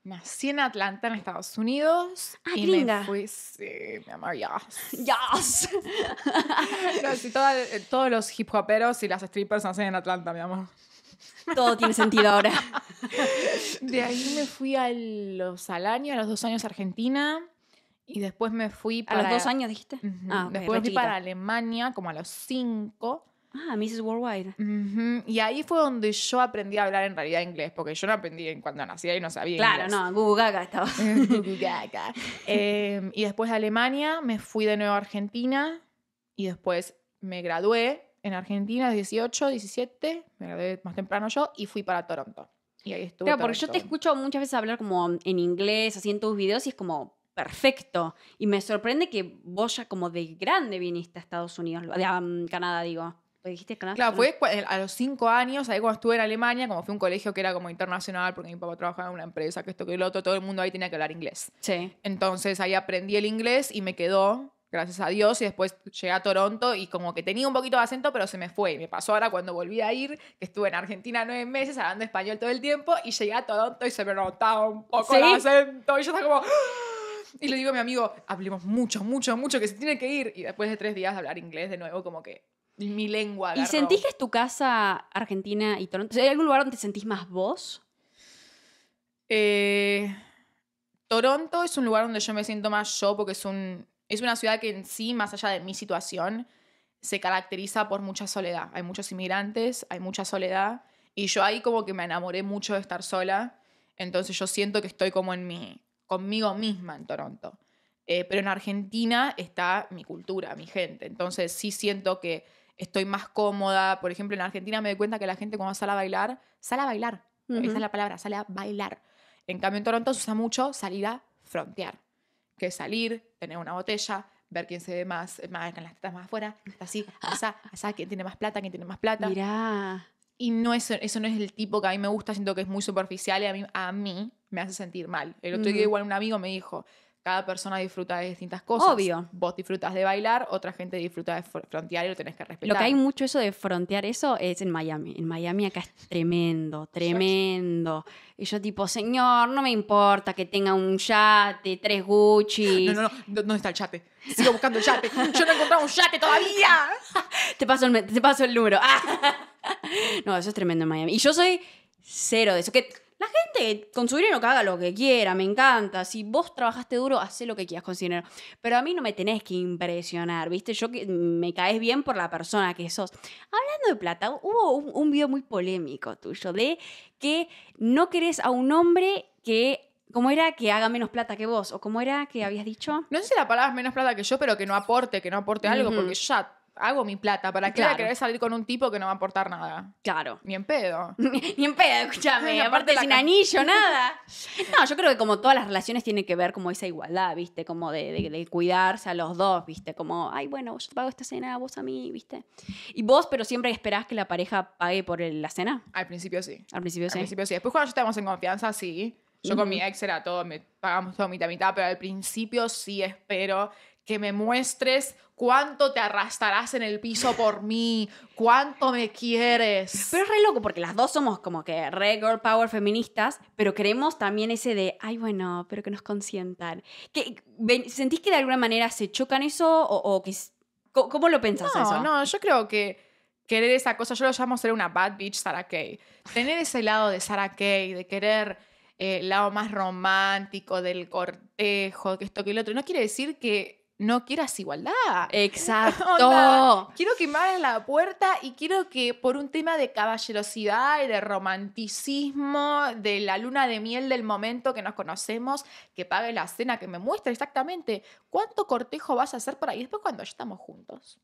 Nací en Atlanta, en Estados Unidos. Ah, y me fui, sí, mi amor, ya. Yes. *laughs* *laughs* Eh, todos los hip hoperos y las strippers nacen en Atlanta, mi amor. Todo tiene sentido ahora. *laughs* De ahí me fui a los, al año, a los dos años a Argentina. Y después me fui para... A los dos años dijiste. ah, después fui para Alemania, como a los cinco. Ah, Mrs. Worldwide. Y ahí fue donde yo aprendí a hablar en realidad inglés, porque yo no aprendí cuando nací y no sabía. Claro, no, gugaga estaba. gugaga. *laughs* *laughs* Em, y después de Alemania, me fui de nuevo a Argentina y después me gradué en Argentina, 18, 17, me gradué más temprano yo y fui para Toronto. Y ahí estuve. Claro, porque yo te escucho muchas veces hablar como en inglés, así en tus videos y es como, perfecto. Y me sorprende que vos ya como de grande viniste a Estados Unidos, a mm, Canadá, digo. Dijiste Canadá? Claro, fue eh, a los cinco años, ahí cuando estuve en Alemania, como fue un colegio que era como internacional, porque mi papá trabajaba en una empresa, que esto, que lo otro, todo el mundo ahí tenía que hablar inglés. Sí. Entonces ahí aprendí el inglés y me quedó, gracias a Dios, y después llegué a Toronto y como que tenía un poquito de acento, pero se me fue. Y me pasó ahora cuando volví a ir, que estuve en Argentina nueve meses hablando español todo el tiempo, y llegué a Toronto y se me notaba un poco el acento, y yo estaba como... *laughs* Y le digo a mi amigo, hablemos mucho, mucho, mucho, que se tiene que ir. Y después de tres días de hablar inglés de nuevo, como que mi lengua. ¿Y sentís que es tu casa Argentina y Toronto? ¿Hay algún lugar donde te sentís más vos? Eh, Toronto es un lugar donde yo me siento más yo porque es, un, es una ciudad que en sí, más allá de mi situación, se caracteriza por mucha soledad. Hay muchos inmigrantes, hay mucha soledad. Y yo ahí como que me enamoré mucho de estar sola. Entonces yo siento que estoy como en mi conmigo misma en Toronto. Eh, pero en Argentina está mi cultura, mi gente. Entonces sí siento que estoy más cómoda. Por ejemplo, en Argentina me doy cuenta que la gente cuando sale a bailar, sale a bailar. Esa es la palabra, sale a bailar. En cambio, en Toronto se usa mucho salir a frontear, que salir, tener una botella, ver quién se ve más, más con las tetas más afuera, está así, quién tiene más plata, quién tiene más plata. Mirá. Y no es, eso no es el tipo que a mí me gusta, siento que es muy superficial y a mí, a mí me hace sentir mal. El otro día igual un amigo me dijo, cada persona disfruta de distintas cosas. Obvio. Vos disfrutas de bailar, otra gente disfruta de frontear y lo tenés que respetar. Lo que hay mucho eso de frontear eso es en Miami. En Miami acá es tremendo, tremendo. Y yo tipo, señor, no me importa que tenga un yate, tres Gucci. No, no, no, ¿dónde está el yate? Sigo buscando el yate. Yo no he encontrado un yate todavía. *laughs* te, paso el, te paso el número. *laughs* no, eso es tremendo en Miami. Y yo soy cero de eso. La gente con su dinero que haga lo que quiera, me encanta. Si vos trabajaste duro, hace lo que quieras con su dinero. Pero a mí no me tenés que impresionar, ¿viste? Yo que me caes bien por la persona que sos. Hablando de plata, hubo un, video muy polémico tuyo de que no querés a un hombre que ¿Cómo era que haga menos plata que vos? ¿O cómo era que habías dicho? No sé si la palabra es menos plata que yo, pero que no aporte, que no aporte algo, porque ya hago mi plata. ¿Para qué querer salir con un tipo que no va a aportar nada? Claro. Ni en pedo. *laughs* Ni en pedo, escúchame. *laughs* Aparte, sin anillo, *laughs* nada. No, yo creo que como todas las relaciones tienen que ver como esa igualdad, ¿viste? Como de, de- cuidarse a los dos, ¿viste? Como, ay, bueno, yo te pago esta cena, vos a mí, ¿viste? Y vos, pero siempre esperás que la pareja pague por la cena. Al principio sí. Al principio, Al principio sí. Después cuando ya estamos en confianza, sí. Yo con mi ex era todo, me pagamos todo mitad mitad, pero al principio sí espero que me muestres cuánto te arrastrarás en el piso por *laughs* mí, cuánto me quieres. Pero es re loco porque las dos somos como que re girl power feministas, pero queremos también ese de, ay bueno, pero que nos consientan. ¿Sentís que de alguna manera se chocan eso o, que, cómo lo pensás no, eso? No, yo creo que querer esa cosa, yo lo llamo ser una bad bitch Sarah Kay. Tener ese lado de Sarah Kay, de querer eh, el lado más romántico del cortejo, que esto que el otro, no quiere decir que no quieras igualdad. *laughs* Exacto. quiero que me abras la puerta y quiero que por un tema de caballerosidad y de romanticismo, de la luna de miel del momento que nos conocemos, que pague la cena, que me muestre exactamente cuánto cortejo vas a hacer por ahí después cuando ya estamos juntos.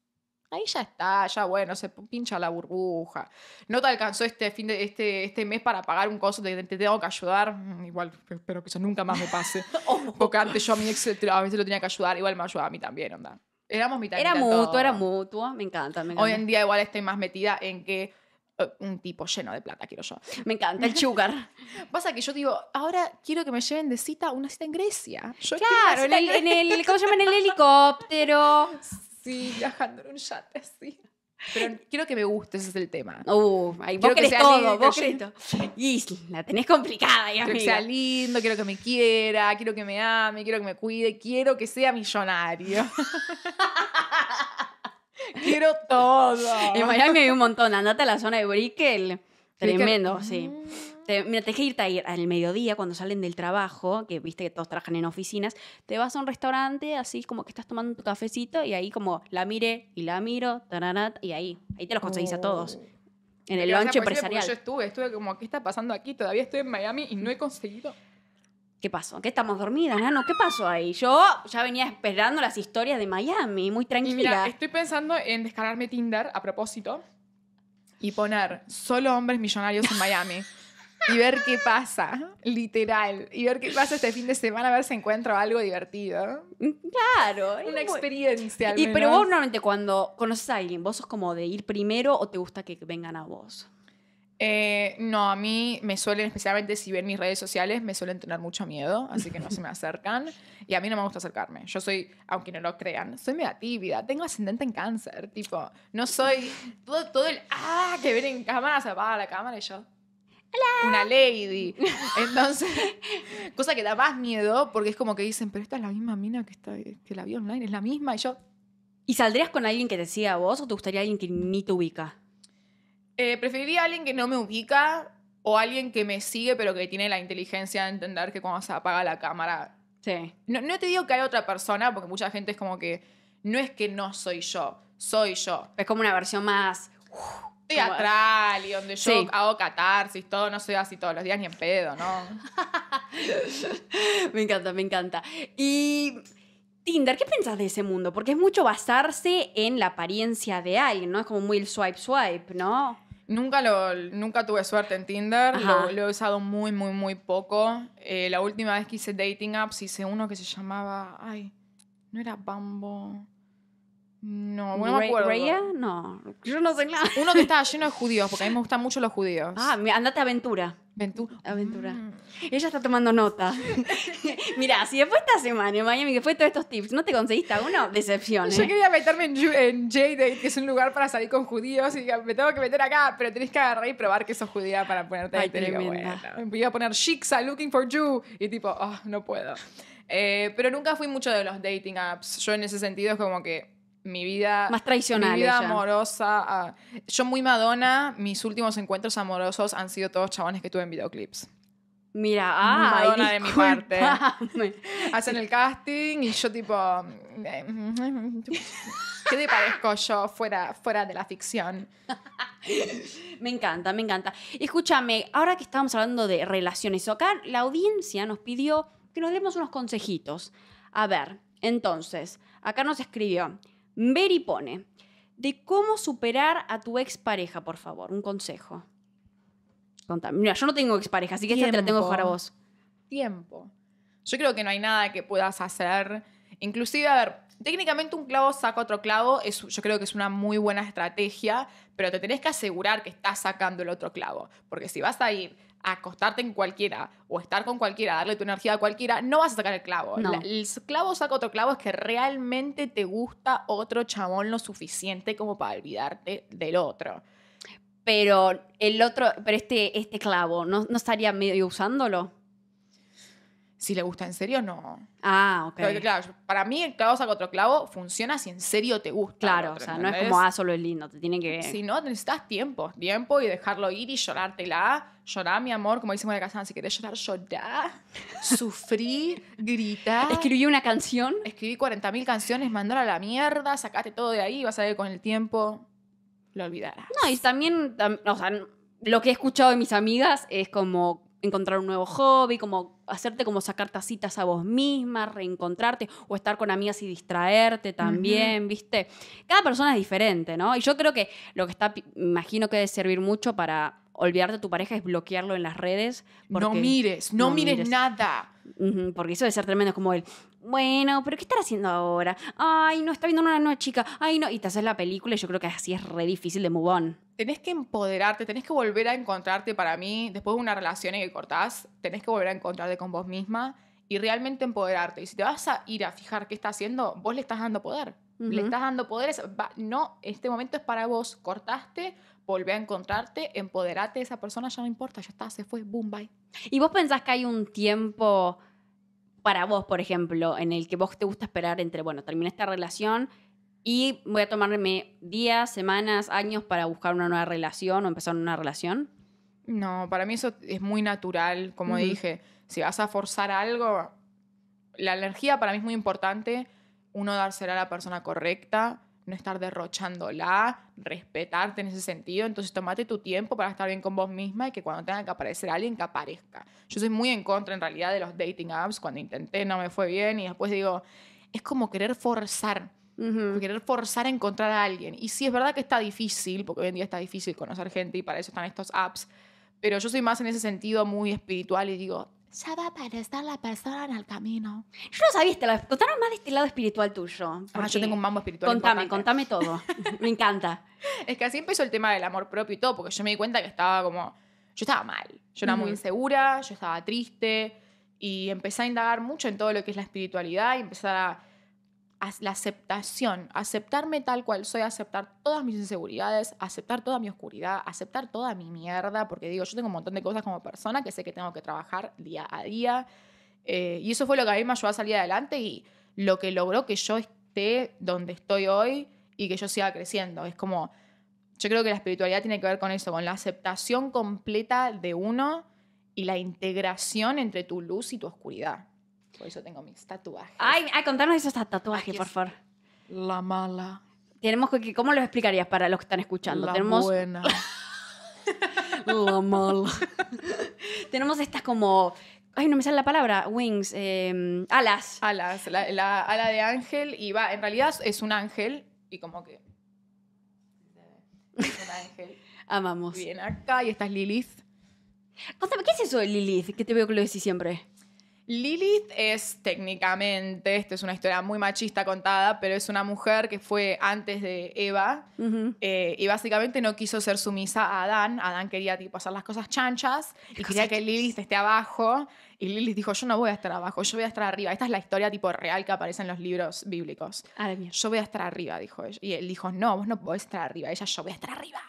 Ahí ya está, ya bueno, se pincha la burbuja. No te alcanzó este fin de este, este mes para pagar un costo de te tengo que ayudar. Mm, igual, espero que eso nunca más me pase. *laughs* Oh. Porque antes yo a mi ex a veces lo tenía que ayudar, igual me ayudaba a mí también, onda. Éramos mitad Era mutuo, era mutuo, me encanta, me encanta. Hoy en día igual estoy más metida en que eh, un tipo lleno de plata, quiero yo. Me encanta el sugar. *laughs* Pasa que yo digo, ahora quiero que me lleven de cita una cita en Grecia. claro, en en el, ¿cómo se llama? En el helicóptero. *laughs* Sí, viajando en un yate así. Pero quiero que me guste, ese es el tema. Uh, ahí vos todo, Y la tenés complicada, ya Quiero que sea lindo, quiero que me quiera, quiero que me ame, quiero que me cuide, quiero que sea millonario. *laughs* quiero todo. imagínate me hay un montón, andate a la zona de Brickell. Tremendo, sí. Mm mira, te dejes irte ahí al mediodía cuando salen del trabajo, que viste que todos trabajan en oficinas, te vas a un restaurante, así como que estás tomando tu cafecito y ahí como la mire y la miro, y ahí, ahí te los conseguís a todos. Oh. En el lunch empresarial. Yo estuve, estuve como, ¿qué está pasando aquí? Todavía estoy en Miami y no he conseguido. ¿Qué pasó? ¿Qué estamos dormidas, Nano? ¿Qué pasó ahí? Yo ya venía esperando las historias de Miami, muy tranquila. Y mira, estoy pensando en descargarme Tinder a propósito y poner solo hombres millonarios en Miami. *laughs* y ver qué pasa, literal. Y ver qué pasa este fin de semana, a ver si encuentro algo divertido. Mm, claro. Una experiencia. y pero vos normalmente cuando conoces a alguien, ¿vos sos como de ir primero o te gusta que vengan a vos? Eh, no, a mí me suelen, especialmente si ven mis redes sociales, me suelen tener mucho miedo, así que no se me *laughs* acercan. Y a mí no me gusta acercarme. Yo soy, aunque no lo crean, soy media tímida. Tengo ascendente en cáncer. Tipo, no soy todo, todo el ah que ven en cámara, se apaga la cámara y yo una lady. *laughs* Entonces, *laughs* cosa que da más miedo porque es como que dicen, pero esta es la misma mina que, está, que la vi online, es la misma. Y yo. ¿Y saldrías con alguien que te siga a vos o te gustaría alguien que ni te ubica? Eh, preferiría alguien que no me ubica o alguien que me sigue pero que tiene la inteligencia de entender que cuando se apaga la cámara. Sí. No, te digo que hay otra persona porque mucha gente es como que no es que no soy yo, soy yo. Es como una versión más teatral y donde yo hago catarsis, todo, no soy así todos los días ni en pedo, ¿no? *laughs* me encanta, me encanta. Y Tinder, ¿qué pensás de ese mundo? Porque es mucho basarse en la apariencia de alguien, ¿no? Es como muy el swipe, swipe, ¿no? Nunca, lo, nunca tuve suerte en Tinder, lo, he usado muy, muy, muy poco. Eh, la última vez que hice dating apps hice uno que se llamaba, ay, no era Bumble. No, bueno, no me acuerdo. No. Yo no sé nada. Uno que estaba *laughs* lleno de judíos, porque a mí me gustan mucho los judíos. Ah, andate a Aventura. Ventura. Aventura. Mm. Ella está tomando nota. *laughs* mira si después esta semana en Miami, que fue todos estos tips, no te conseguiste uno, decepción. Yo ¿eh? quería meterme en, J-Date, que es un lugar para salir con judíos, y me tengo que meter acá, pero tenés que agarrar y probar que sos judía para ponerte ahí. me a poner Shiksa looking for you, y tipo, oh, no puedo. Eh, pero nunca fui mucho de los dating apps. Yo en ese sentido es como que mi vida. Más tradicional. Mi vida amorosa. Ah, yo, muy Madonna, mis últimos encuentros amorosos han sido todos chabones que tuve en videoclips. Mira, ah, Madonna de mi parte. Hacen el casting y yo tipo, eh, ¿qué te parezco yo fuera, fuera de la ficción? me encanta, me encanta. Escúchame, ahora que estábamos hablando de relaciones, acá la audiencia nos pidió que nos demos unos consejitos. A ver, entonces, acá nos escribió, y pone, de cómo superar a tu expareja, por favor, un consejo. Mira, yo no tengo expareja, así que esta te la tengo para vos. Tiempo. Yo creo que no hay nada que puedas hacer. Inclusive, a ver, técnicamente un clavo saca otro clavo, es, yo creo que es una muy buena estrategia, pero te tenés que asegurar que estás sacando el otro clavo, porque si vas a ir acostarte en cualquiera o estar con cualquiera, darle tu energía a cualquiera, no vas a sacar el clavo. el clavo saca otro clavo es que realmente te gusta otro chamón lo suficiente como para olvidarte del otro. Pero el otro, pero este, este clavo, ¿no, no estaría medio usándolo? si le gusta en serio, no. Ah, ok. Pero, claro, para mí el clavo saca otro clavo funciona si en serio te gusta. Claro, o sea, no es como, ah, solo es lindo, te tiene que... Si no, necesitas tiempo, tiempo y dejarlo ir y llorártela. Llorá, mi amor, como decimos de casada, si querés llorar, llorá. *laughs* sufrir gritar. Escribí una canción. Escribí 40.000 canciones, mandó a la mierda, sacate todo de ahí, vas a ver con el tiempo, lo olvidarás. No, y también, o sea, lo que he escuchado de mis amigas es como encontrar un nuevo hobby, como hacerte como sacar tacitas a vos misma, reencontrarte o estar con amigas y distraerte también, ¿viste? Cada persona es diferente, ¿no? Y yo creo que lo que está, imagino que debe servir mucho para olvidarte de tu pareja es bloquearlo en las redes. No mires, no, mires, nada. Porque eso debe ser tremendo, es como el, bueno, pero ¿qué estará haciendo ahora? Ay, no, está viendo una nueva chica, ay, no, y te haces la película y yo creo que así es re difícil de move on. Tenés que empoderarte, tenés que volver a encontrarte para mí, después de una relación en que cortás, tenés que volver a encontrarte con vos misma y realmente empoderarte. Y si te vas a ir a fijar qué está haciendo, vos le estás dando poder. Le estás dando poderes. no, este momento es para vos. Cortaste, volví a encontrarte, empoderate esa persona, ya no importa, ya está, se fue, boom, bye. ¿Y vos pensás que hay un tiempo para vos, por ejemplo, en el que vos te gusta esperar entre, bueno, terminé esta relación y voy a tomarme días, semanas, años para buscar una nueva relación o empezar una relación? No, para mí eso es muy natural, como dije, si vas a forzar algo, la energía para mí es muy importante, uno dársela a la persona correcta no estar derrochándola, respetarte en ese sentido. Entonces, tomate tu tiempo para estar bien con vos misma y que cuando tenga que aparecer alguien, que aparezca. Yo soy muy en contra, en realidad, de los dating apps. Cuando intenté, no me fue bien y después digo, es como querer forzar. Querer forzar a encontrar a alguien. Y sí, es verdad que está difícil, porque hoy en día está difícil conocer gente y para eso están estos apps. Pero yo soy más en ese sentido muy espiritual y digo, ya va a aparecer la persona en el camino. Yo no sabía, te este más de este lado espiritual tuyo. Ah, yo tengo un mambo espiritual. Contame, contame todo. *laughs* me encanta. Es que así empezó el tema del amor propio y todo, porque yo me di cuenta que estaba como. Yo estaba mal. Yo era muy insegura, yo estaba triste. Y empecé a indagar mucho en todo lo que es la espiritualidad y empezar a la aceptación, aceptarme tal cual soy, aceptar todas mis inseguridades, aceptar toda mi oscuridad, aceptar toda mi mierda, porque digo, yo tengo un montón de cosas como persona que sé que tengo que trabajar día a día. Eh, y eso fue lo que a mí me ayudó a salir adelante y lo que logró que yo esté donde estoy hoy y que yo siga creciendo. Es como, yo creo que la espiritualidad tiene que ver con eso, con la aceptación completa de uno y la integración entre tu luz y tu oscuridad. Por eso tengo mis tatuajes. Ay, ay contanos esos tatuajes, por favor. La mala. Tenemos que, ¿cómo lo explicarías para los que están escuchando? La buena. *laughs* la mala. *laughs* Tenemos estas como Ay, no me sale la palabra. Wings. Em, alas. Alas. La, ala de ángel. Y va, en realidad es un ángel. Y como que. un ángel. *laughs* Amamos. Bien, acá y esta es Lilith. ¿qué es eso de Lilith que te veo que lo decís siempre? Lilith es técnicamente, esto es una historia muy machista contada, pero es una mujer que fue antes de Eva eh, y básicamente no quiso ser sumisa a Adán. Adán quería tipo, hacer las cosas chanchas y quería que Lilith esté abajo. Y Lilith dijo, yo no voy a estar abajo, yo voy a estar arriba. Esta es la historia tipo real que aparece en los libros bíblicos. Ah, yo voy a estar arriba, dijo ella. Y él dijo, no, vos no podés estar arriba. Ella, yo voy a estar arriba.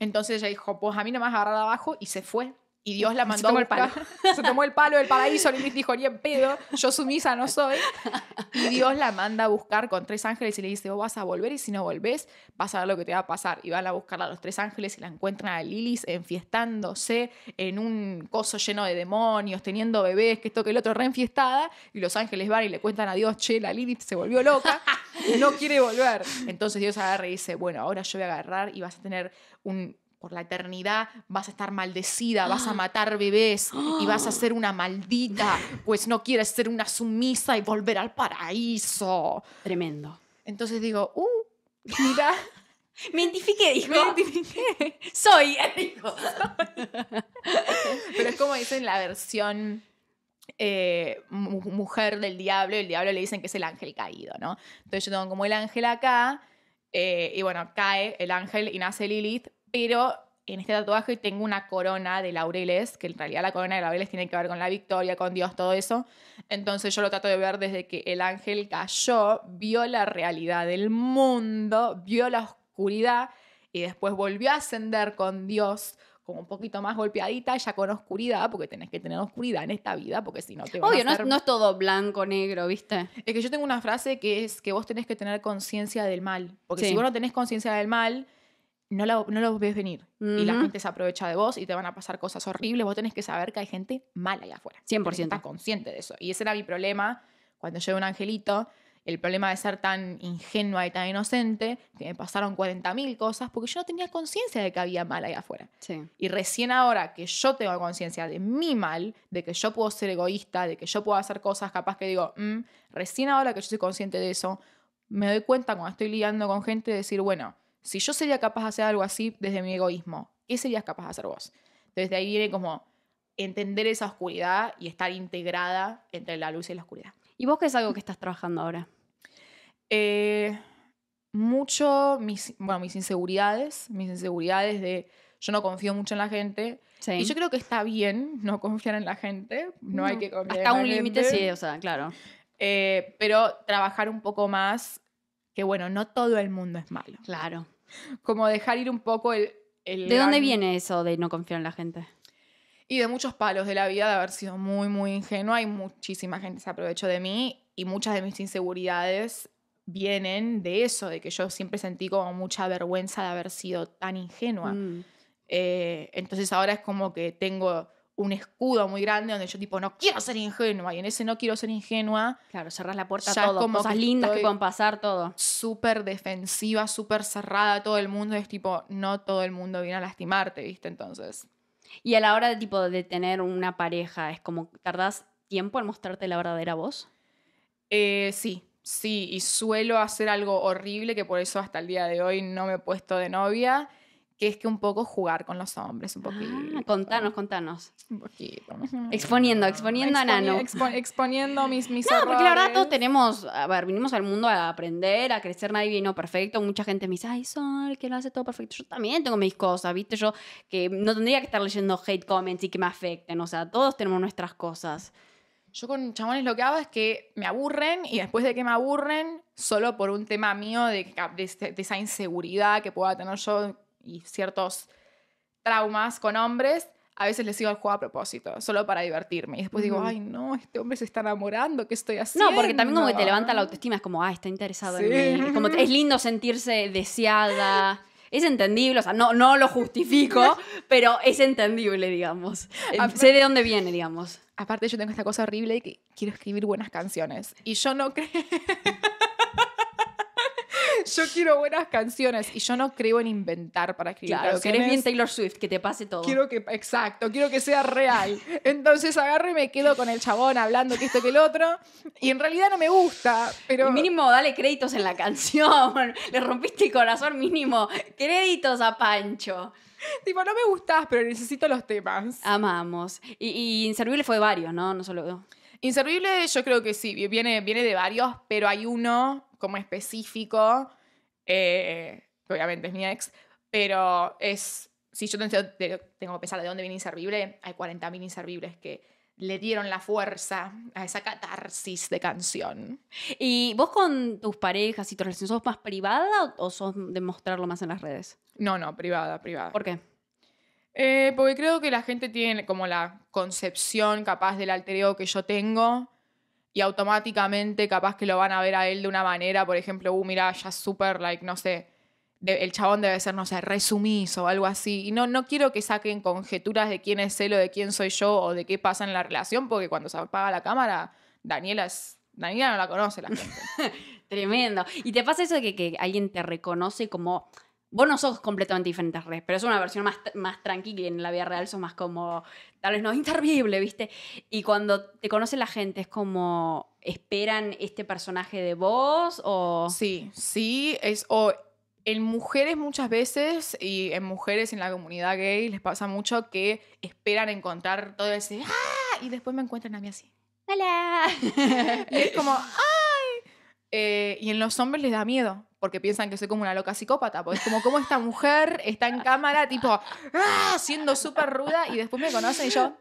Entonces ella dijo, pues a mí no me vas a agarrar abajo y se fue y Dios la mandó se tomó El palo. *laughs* se tomó el palo del paraíso, y dijo, ni en pedo, yo sumisa no soy. Y Dios la manda a buscar con tres ángeles y le dice, vos vas a volver y si no volvés, vas a ver lo que te va a pasar. Y van a buscar a los tres ángeles y la encuentran a Lilith enfiestándose en un coso lleno de demonios, teniendo bebés, que esto que el otro, enfiestada. Y los ángeles van y le cuentan a Dios, che, la Lilith se volvió loca, y no quiere volver. Entonces Dios agarra y dice, bueno, ahora yo voy a agarrar y vas a tener un por la eternidad vas a estar maldecida, vas a ¡Ah! matar bebés y vas a ¡Ah! ser una maldita, pues no quieres ser una sumisa y volver al paraíso. Tremendo. Entonces digo, uh, mira. *laughs* Me identifiqué, Me identifiqué. *laughs* Soy, eh, dijo. Pero es como dicen la versión eh, mujer del diablo, el diablo le dicen que es el ángel caído, ¿no? Entonces yo tengo como el ángel acá, eh, y bueno, cae el ángel y nace Lilith, pero en este tatuaje tengo una corona de laureles, que en realidad la corona de laureles tiene que ver con la victoria, con Dios, todo eso. Entonces yo lo trato de ver desde que el ángel cayó, vio la realidad del mundo, vio la oscuridad y después volvió a ascender con Dios como un poquito más golpeadita, ya con oscuridad, porque tenés que tener oscuridad en esta vida, porque si no te Obvio, no, es, todo blanco, negro, ¿viste? Es que yo tengo una frase que es que vos tenés que tener conciencia del mal, porque si vos no tenés conciencia del mal, no, lo los ves venir. Y la gente se aprovecha de vos y te van a pasar cosas horribles. Vos tenés que saber que hay gente mala allá afuera. 100%. Estás consciente de eso. Y ese era mi problema cuando llegué un angelito. El problema de ser tan ingenua y tan inocente, que me pasaron 40.000 cosas, porque yo no tenía conciencia de que había mal allá afuera. Y recién ahora que yo tengo conciencia de mi mal, de que yo puedo ser egoísta, de que yo puedo hacer cosas capaz que digo, mm", recién ahora que yo soy consciente de eso, me doy cuenta cuando estoy lidiando con gente de decir, bueno, si yo sería capaz de hacer algo así desde mi egoísmo, ¿qué serías capaz de hacer vos? Desde ahí viene como entender esa oscuridad y estar integrada entre la luz y la oscuridad. ¿Y vos qué es algo que estás trabajando ahora? Eh, mucho mis, inseguridades, mis inseguridades de yo no confío mucho en la gente. Y yo creo que está bien *laughs* no confiar en la gente, no, hay mm, que confiar Hasta en la un límite sí, o sea, claro. Eh, pero trabajar un poco más que bueno, no todo el mundo es malo. Claro. Como dejar ir un poco el... ¿De dónde viene eso de no confiar en la gente? Y de muchos palos de la vida, de haber sido muy, muy ingenua y muchísima gente se aprovechó de mí y muchas de mis inseguridades vienen de eso, de que yo siempre sentí como mucha vergüenza de haber sido tan ingenua. Mm. Eh, entonces ahora es como que tengo un escudo muy grande donde yo tipo no quiero ser ingenua y en ese no quiero ser ingenua claro cerrar la puerta a todo como cosas lindas que puedan pasar todo súper defensiva súper cerrada todo el mundo es tipo no todo el mundo viene a lastimarte viste entonces y a la hora de tipo de tener una pareja es como tardás tiempo en mostrarte la verdadera voz eh, sí sí y suelo hacer algo horrible que por eso hasta el día de hoy no me he puesto de novia que es que un poco jugar con los hombres, un ah, poquito. contanos, contanos. Un poquito. Exponiendo, exponiendo a Nano. exponiendo mis, mis no, porque la verdad todos tenemos, a ver, vinimos al mundo a aprender, a crecer, nadie vino perfecto. Mucha gente me dice, ay, Sol, que lo hace todo perfecto. Yo también tengo mis cosas, ¿viste? Yo que no tendría que estar leyendo hate comments y que me afecten. O sea, todos tenemos nuestras cosas. Yo con chamones lo que hago es que me aburren y después de que me aburren, solo por un tema mío de, de, esa inseguridad que pueda tener yo y ciertos traumas con hombres, a veces les sigo al juego a propósito, solo para divertirme. Y después digo, ay, no, este hombre se está enamorando, ¿qué estoy haciendo? No, porque también como que te levanta la autoestima, es como, ah, está interesado en mí. Es, lindo sentirse deseada. Es entendible, o sea, no, no lo justifico, *laughs* pero es entendible, digamos. Ah, sé de dónde viene, digamos. Aparte, yo tengo esta cosa horrible de que quiero escribir buenas canciones. Y yo no creo. *laughs* *laughs* yo quiero buenas canciones y yo no creo en inventar para escribir claro, canciones. bien Taylor Swift, que te pase todo. Quiero que, exacto, quiero que sea real. Entonces agarro y me quedo con el chabón hablando que esto que el otro y en realidad no me gusta, pero... mínimo, dale créditos en la canción, *laughs* le rompiste el corazón mínimo, créditos a Pancho. Tipo, no me gustas, pero necesito los temas. Amamos. Y, y Inservible fue varios, ¿no? No solo... Inservible yo creo que sí, viene, viene de varios, pero hay uno como específico, eh, obviamente es mi ex, pero es, si yo tengo que pensar de dónde viene inservible, hay 40.000 inservibles que le dieron la fuerza a esa catarsis de canción. ¿Y vos con tus parejas y tus relaciones, sos más privada o sos de mostrarlo más en las redes? No, no, privada, privada. ¿Por qué? Eh, porque creo que la gente tiene como la concepción capaz del ego que yo tengo y automáticamente capaz que lo van a ver a él de una manera, por ejemplo, uh, mira, ya súper, like, no sé, el chabón debe ser, no sé, resumiso o algo así. Y no, no quiero que saquen conjeturas de quién es él o de quién soy yo o de qué pasa en la relación, porque cuando se apaga la cámara, Daniela es... Daniela no la conoce la *laughs* Tremendo. ¿Y te pasa eso de que, que alguien te reconoce como vos no sos completamente diferentes pero es una versión más, tranquila y en la vida real sos más como, tal vez no, interrible, ¿viste? Y cuando te conoce la gente es como, ¿esperan este personaje de vos o...? Sí, sí, es... O en mujeres muchas veces, y en mujeres en la comunidad gay les pasa mucho que esperan encontrar todo ese ¡ah! y después me encuentran a mí así. ¡Hola! *laughs* y es como *laughs* ¡ay! Eh, y en los hombres les da miedo porque piensan que soy como una loca psicópata, pues es como ¿cómo esta mujer está en cámara, tipo, ¡ah! siendo súper ruda, y después me conocen y yo...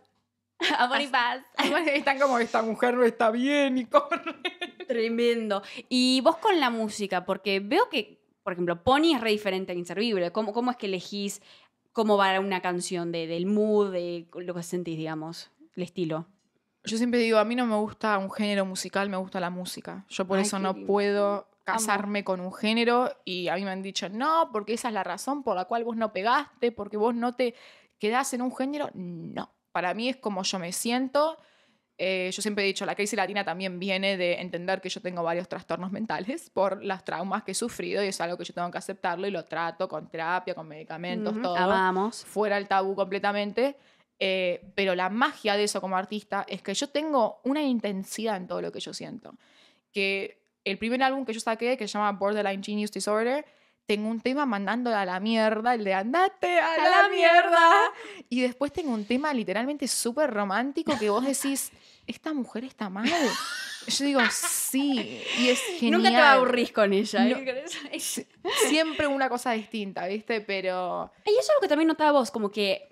A ah, *laughs* y paz. Están como, esta mujer no está bien y corre. Tremendo. Y vos con la música, porque veo que, por ejemplo, Pony es re diferente a Inservible. ¿Cómo, cómo es que elegís cómo va una canción del mood, de lo que sentís, digamos, el estilo? Yo siempre digo, a mí no me gusta un género musical, me gusta la música. Yo por eso no puedo casarme con un género y a mí me han dicho, no, porque esa es la razón por la cual vos no pegaste, porque vos no te quedás en un género. No, para mí es como yo me siento. Eh, yo siempre he dicho, la crisis latina también viene de entender que yo tengo varios trastornos mentales *laughs* por las traumas que he sufrido y es algo que yo tengo que aceptarlo y lo trato con terapia, con medicamentos, todo. Fuera el tabú completamente. Eh, pero la magia de eso como artista es que yo tengo una intensidad en todo lo que yo siento. Que el primer álbum que yo saqué, que se llama Borderline Genius Disorder, tengo un tema mandándole a la mierda, el de andate a, la, mierda. Y después tengo un tema literalmente súper romántico que vos decís, esta mujer está mal. Yo digo, sí, y es genial. Nunca te aburrís con ella. ¿eh? siempre una cosa distinta, ¿viste? Pero... Y eso es lo que también notaba vos, como que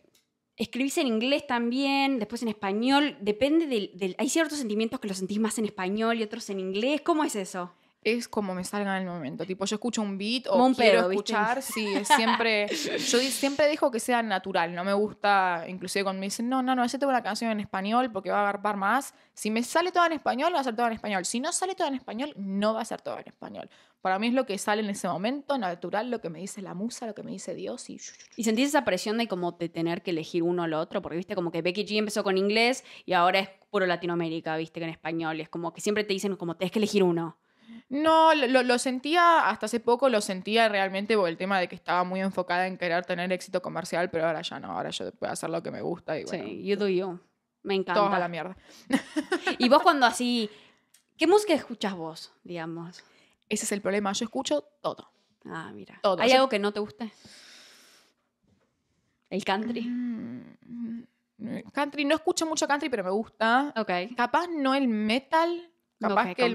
escribís en inglés también, después en español, depende del, del, Hay ciertos sentimientos que los sentís más en español y otros en inglés, ¿cómo es eso? es como me salga en el momento. Tipo, yo escucho un beat o un quiero escuchar. *laughs* Sí, siempre. yo siempre dejo que sea natural. No me gusta, inclusive cuando me dicen, no, no, no, hazte tengo una canción en español porque va a agarpar más. Si me sale todo en español, va a ser toda en español. Si no sale toda en español, no va a ser todo en español. Para mí es lo que sale en ese momento, natural, lo que me dice la musa, lo que me dice Dios. Y, ¿Y sentís esa presión de como de tener que elegir uno o lo otro? Porque viste, como que Becky G empezó con inglés y ahora es puro Latinoamérica, viste, que en español. es como que siempre te dicen, como, tenés que elegir uno. No, lo, sentía, hasta hace poco lo sentía realmente por el tema de que estaba muy enfocada en querer tener éxito comercial, pero ahora ya no, ahora yo puedo hacer lo que me gusta y Sí, you do yo. Me encanta. Todo la mierda. *laughs* y vos cuando así, ¿qué música escuchas vos, digamos? Ese es el problema, yo escucho todo. Ah, mira. Todo. ¿Hay algo que no te guste? ¿El country? Mm, mm, country, no escucho mucho country, pero me gusta. Ok. Capaz no el metal, Capaz que,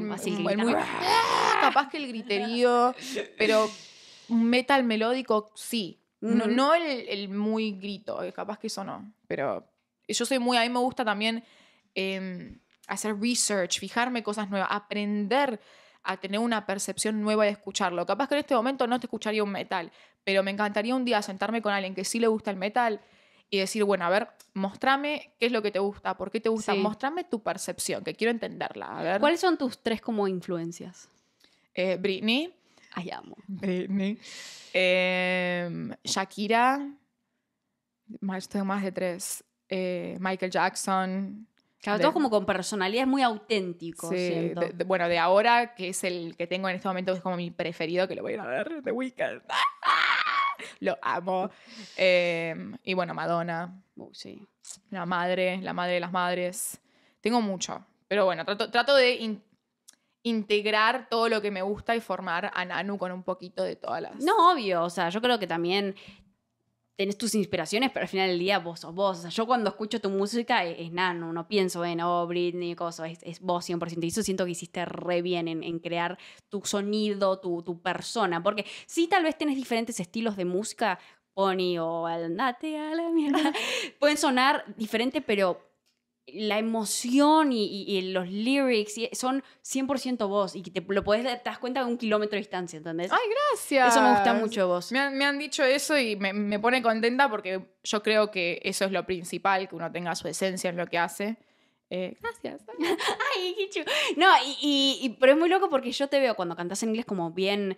el, griterío, pero un metal melódico sí. No, el, muy grito, eh, capaz que eso no. Pero yo soy muy, a mí me gusta también em, hacer research, fijarme cosas nuevas, aprender a tener una percepción nueva de escucharlo. Capaz que en este momento no te escucharía un metal, pero me encantaría un día sentarme con alguien que sí le gusta el metal y decir, bueno, a ver, mostrame qué es lo que te gusta, por qué te gusta, mostrame tu percepción, que quiero entenderla. ver. ¿Cuáles son tus tres como influencias? Eh, Britney. Ay, amo. Britney. Em, Shakira. Más, tengo más de tres. Eh, Michael Jackson. Claro, todo como con personalidad muy auténtico. Sí, bueno, de ahora, que es el que tengo en este momento, es como mi preferido, que lo voy a ir a ver, The Weeknd. *laughs* lo amo. Em, y bueno, Madonna. Uh, sí. La madre, la madre de las madres. Tengo mucho. Pero bueno, trato, trato de integrar todo lo que me gusta y formar a Nanu con un poquito de todas las. No, obvio. O sea, yo creo que también Tienes tus inspiraciones, pero al final del día vos sos vos. O sea, yo cuando escucho tu música eh, es, nano, no pienso en, oh, Britney, cosas, es, vos 100%. Y eso siento que hiciste re bien en, crear tu sonido, tu, tu, persona. Porque si tal vez tenés diferentes estilos de música, Pony o Andate a la mierda. *laughs* Pueden sonar diferente, pero la emoción y, los lyrics son 100% vos y te lo podés das cuenta a un kilómetro de distancia, ¿entendés? Ay, gracias. Eso me gusta mucho vos. Me han, dicho eso y me, pone contenta porque yo creo que eso es lo principal, que uno tenga su esencia en lo que hace. Eh, gracias. *laughs* Ay, Kichu! No, y, y, pero es muy loco porque yo te veo cuando cantas en inglés como bien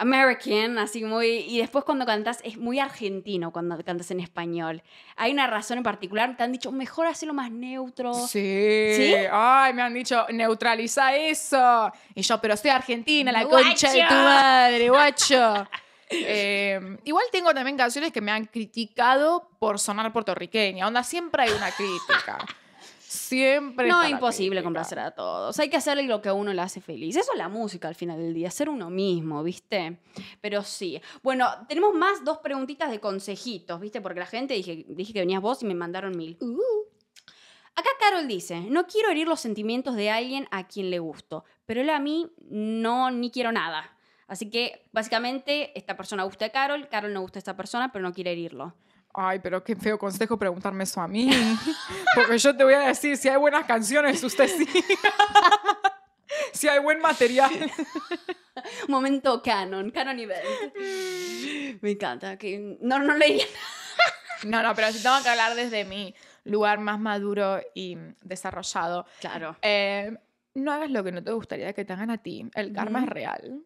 American, así muy... Y después cuando cantas es muy argentino cuando cantas en español. ¿Hay una razón en particular? ¿Te han dicho mejor hacerlo más neutro? Sí. Ay, me han dicho, neutraliza eso. Y yo, pero estoy argentina, la concha de tu madre, guacho. *laughs* Em, igual tengo también canciones que me han criticado por sonar puertorriqueña. Onda, siempre hay una crítica. Siempre. No es imposible complacer a todos. Hay que hacerle lo que a uno le hace feliz. Eso es la música al final del día, ser uno mismo, ¿viste? Pero sí. Bueno, tenemos más dos preguntitas de consejitos, ¿viste? Porque la gente dije, dije que venías vos y me mandaron mil. Uh. Acá Carol dice, no quiero herir los sentimientos de alguien a quien le gusto, pero él a mí no, ni quiero nada. Así que básicamente esta persona gusta a Carol, Carol no gusta a esta persona, pero no quiere herirlo. Ay, pero qué feo consejo preguntarme eso a mí. *laughs* Porque yo te voy a decir, si hay buenas canciones, usted sí. *laughs* si hay buen material. *laughs* Momento canon, canon nivel. Me encanta. Que... No, no leí. no, no, pero sí tengo que hablar desde mi lugar más maduro y desarrollado. Claro. Eh, no hagas lo que no te gustaría que te hagan a ti. El karma es real.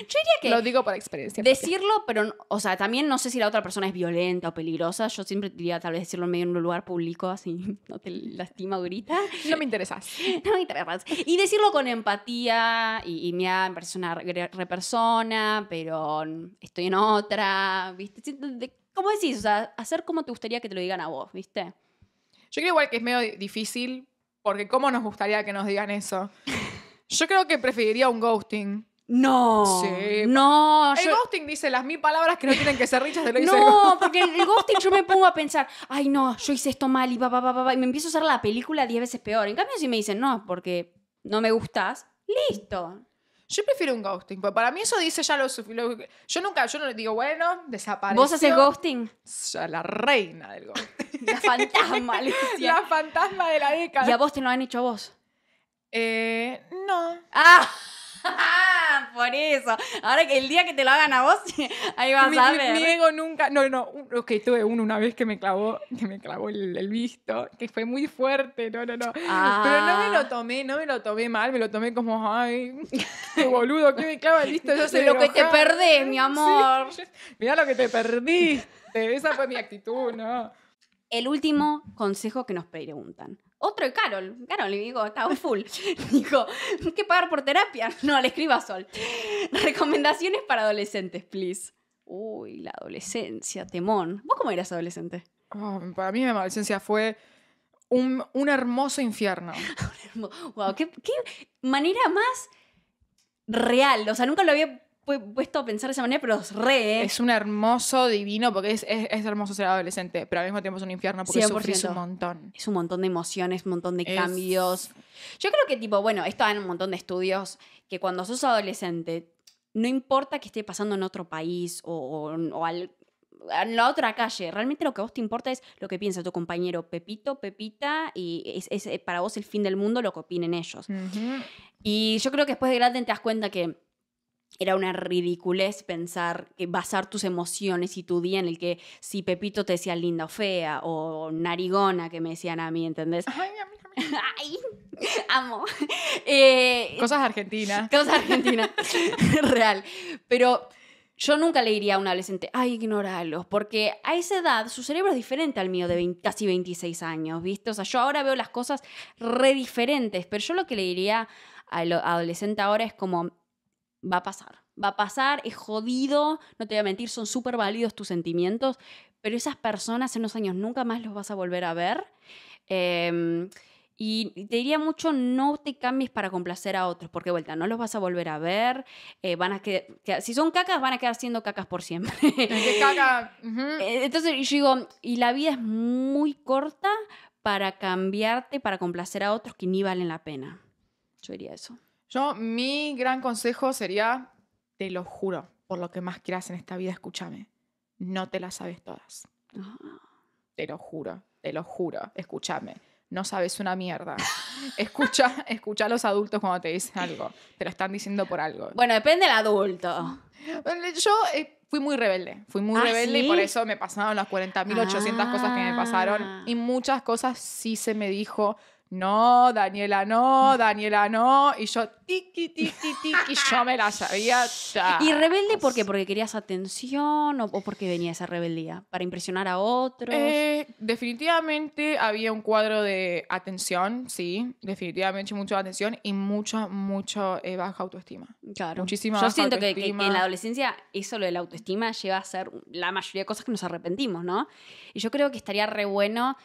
Yo diría que... Lo digo por experiencia. Decirlo, pero, o sea, también no sé si la otra persona es violenta o peligrosa. Yo siempre diría tal vez decirlo en medio de un lugar público, así *laughs* no te lastima ahorita. No me interesas. *laughs* No me interesas. Y decirlo con empatía y, me parece una repersona, pero estoy en otra, ¿viste? ¿Cómo decís? O sea, hacer como te gustaría que te lo digan a vos, ¿viste? Yo creo igual que es medio difícil, porque ¿cómo nos gustaría que nos digan eso? *laughs* Yo creo que preferiría un ghosting. No, no. El ghosting dice las mil palabras que no tienen que ser richas de lo que *laughs* No, porque el, ghosting yo me pongo a pensar, ay no, yo hice esto mal y va, y me empiezo a hacer la película diez veces peor. En cambio, si me dicen no, porque no me gustas, listo. Yo prefiero un ghosting, porque para mí eso dice ya lo suficiente. Yo nunca, yo no le digo, bueno, desaparece. ¿Vos haces ghosting? la reina del ghosting. *laughs* la fantasma, *laughs* Alicia. La fantasma de la década. ¿Y a vos te lo han hecho a vos? Eh, no. ¡Ah! *laughs* Por eso. Ahora que el día que te lo hagan a vos, *laughs* ahí vas a ver. Mi, nunca. No, no. Ok, tuve uno una vez que me clavó, que me clavó el, visto, que fue muy fuerte. No, no, no. Pero no me lo ah. tomé, no me lo tomé mal, me lo tomé como, ay, *laughs* boludo, que me clava el visto. Yo sé lo que te perdés, mi amor. Mira Mirá lo que te perdiste. Esa fue mi actitud, ¿no? El último consejo que nos preguntan otro de Carol. Carol, le digo, estaba full. *laughs* Dijo, ¿qué pagar por terapia? *laughs* No, le escriba Sol. *laughs* Recomendaciones para adolescentes, please. Uy, la adolescencia, temón. ¿Vos cómo eras adolescente? Oh, para mí mi adolescencia fue un, un hermoso infierno. wow, qué manera más real. O sea, nunca lo había puesto a pensar de esa manera, pero es re. ¿eh? Es un hermoso divino, porque es, hermoso ser adolescente, pero al mismo tiempo es un infierno porque sufrís un montón. Es un montón de emociones, un montón de cambios. Yo creo que, tipo, bueno, esto hay un montón de estudios que cuando sos adolescente, no importa que esté pasando en otro país o, al, en la otra calle. Realmente lo que a vos te importa es lo que piensa tu compañero Pepito, Pepita, y es, eh, para vos el fin del mundo lo que opinen ellos. Y yo creo que después de grande te das cuenta que era una ridiculez pensar basar tus emociones y tu día en el que si Pepito te decía linda o fea o narigona que me decían a mí, ¿entendés? Ay, *laughs* ay amo. Eh, cosas argentinas. *laughs* Cosas argentinas. *laughs* Real. Pero yo nunca le diría a un adolescente, ay, ignóralos. porque a esa edad su cerebro es diferente al mío de casi 26 años, ¿viste? O sea, yo ahora veo las cosas re diferentes, pero yo lo que le diría al adolescente ahora es como, va a pasar. Va a pasar, es jodido, no te voy a mentir, son súper válidos tus sentimientos, pero esas personas en los años nunca más los vas a volver a ver. Em, y te diría mucho, no te cambies para complacer a otros, porque vuelta, no los vas a volver a ver, eh, van a que si son cacas, van a quedar siendo cacas por siempre. Eh, entonces yo digo, y la vida es muy corta para cambiarte, para complacer a otros que ni valen la pena. Yo diría eso. Yo, mi gran consejo sería, te lo juro, por lo que más quieras en esta vida, escúchame, no te las sabes todas. Ah. Te lo juro, te lo juro, escúchame. No sabes una mierda. *laughs* Escucha, escucha a los adultos cuando te dicen algo. Te lo están diciendo por algo. Bueno, depende del adulto. Yo eh, fui muy rebelde. Fui muy ¿Ah, rebelde y por eso me pasaron las 40.800 cosas que me pasaron. Ah. Y muchas cosas sí se me dijo, no, Daniela, no, Daniela, no. Y yo, tiqui, tiqui, tiqui, y yo me la sabía. ¿Y rebelde por qué? ¿Porque querías atención o, o por qué venía esa rebeldía? ¿Para impresionar a otros? Eh, definitivamente había un cuadro de atención, sí, definitivamente mucha atención y mucha, mucha eh, baja autoestima. Claro. Muchísima Yo siento que, en la adolescencia eso lo de la autoestima lleva a ser la mayoría de cosas que nos arrepentimos, ¿no? Y yo creo que estaría re bueno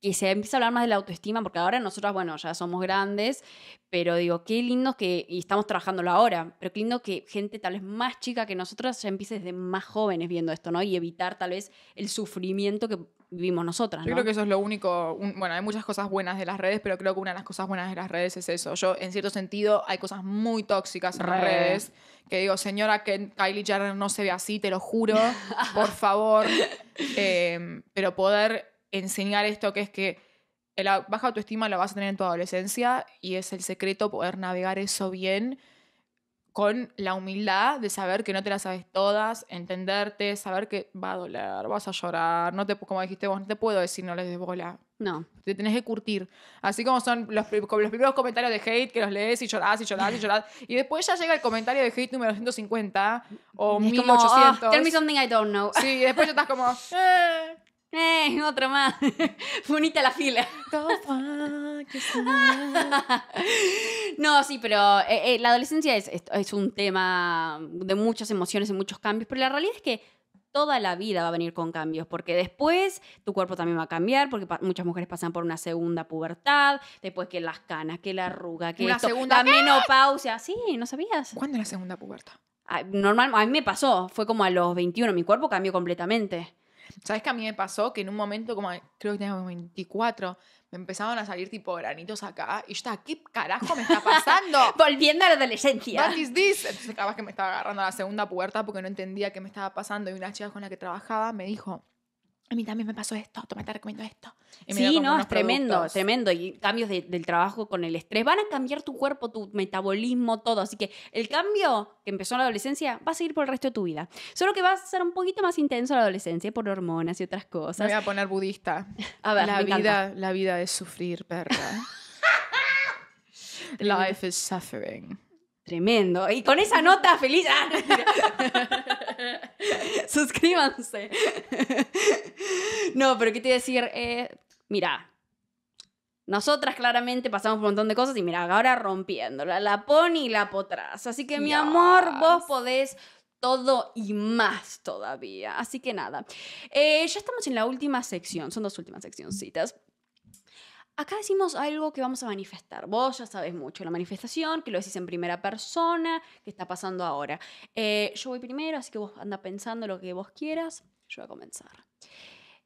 que se empieza a hablar más de la autoestima, porque ahora nosotras, bueno, ya somos grandes, pero digo, qué lindo que, y estamos trabajándolo ahora, pero qué lindo que gente tal vez más chica que nosotras ya empiece desde más jóvenes viendo esto, ¿no? Y evitar tal vez el sufrimiento que vivimos nosotras. ¿no? Yo creo que eso es lo único, bueno, hay muchas cosas buenas de las redes, pero creo que una de las cosas buenas de las redes es eso. Yo, en cierto sentido, hay cosas muy tóxicas en las redes, que digo, señora, que Kylie Jenner no se ve así, te lo juro, *laughs* por favor. Em, pero poder enseñar esto, que es que la baja autoestima la vas a tener en tu adolescencia y es el secreto poder navegar eso bien con la humildad de saber que no te la sabes todas, entenderte, saber que va a doler, vas a llorar, no te, como dijiste vos, no te puedo decir no les des bola. No. Te tenés que curtir. Así como son los, los primeros comentarios de hate que los lees y llorás y llorás y llorás. y después ya llega el comentario de hate número 150 o 1800. Ah, tell me something I don't know. Sí, y después ya estás como... *laughs* Eh". ¡Eh! otro más. Bonita *laughs* la fila. *laughs* no, sí, pero eh, eh, la adolescencia es, un tema de muchas emociones y muchos cambios, pero la realidad es que toda la vida va a venir con cambios, porque después tu cuerpo también va a cambiar, porque muchas mujeres pasan por una segunda pubertad, después que las canas, que la arruga, que la menopausia. Sí, ¿no sabías? ¿Cuándo la segunda pubertad? Ah, normal, a mí me pasó, fue como a los 21, mi cuerpo cambió completamente. ¿Sabes que a mí me pasó que en un momento, como creo que tenía 24, me empezaban a salir tipo granitos acá y está ¿qué carajo me está pasando? *laughs* Volviendo a la adolescencia. ¿Qué is this? Entonces que me estaba agarrando a la segunda puerta porque no entendía qué me estaba pasando y una chica con la que trabajaba me dijo, a mí también me pasó esto, toma, te recomiendo esto. sí, no, es tremendo, tremendo. Y cambios del trabajo con el estrés. Van a cambiar tu cuerpo, tu metabolismo, todo. Así que el cambio que empezó en la adolescencia va a seguir por el resto de tu vida. Solo que va a ser un poquito más intenso la adolescencia por hormonas y otras cosas. Me voy a poner budista. A ver, la, me vida, la vida es sufrir, perra. *laughs* Life is suffering. Tremendo. Y con esa nota feliz. Ah, *laughs* Suscríbanse. no, pero ¿qué te voy a decir? Eh, mira, nosotras claramente pasamos por un montón de cosas y mira, ahora rompiéndola, la pon y la potras. Así que, mi amor, vos podés todo y más todavía. Así que nada, eh, ya estamos en la última sección, son dos últimas seccioncitas. Acá decimos algo que vamos a manifestar. Vos ya sabes mucho la manifestación, que lo decís en primera persona, que está pasando ahora. Eh, yo voy primero, así que vos anda pensando lo que vos quieras. Yo voy a comenzar.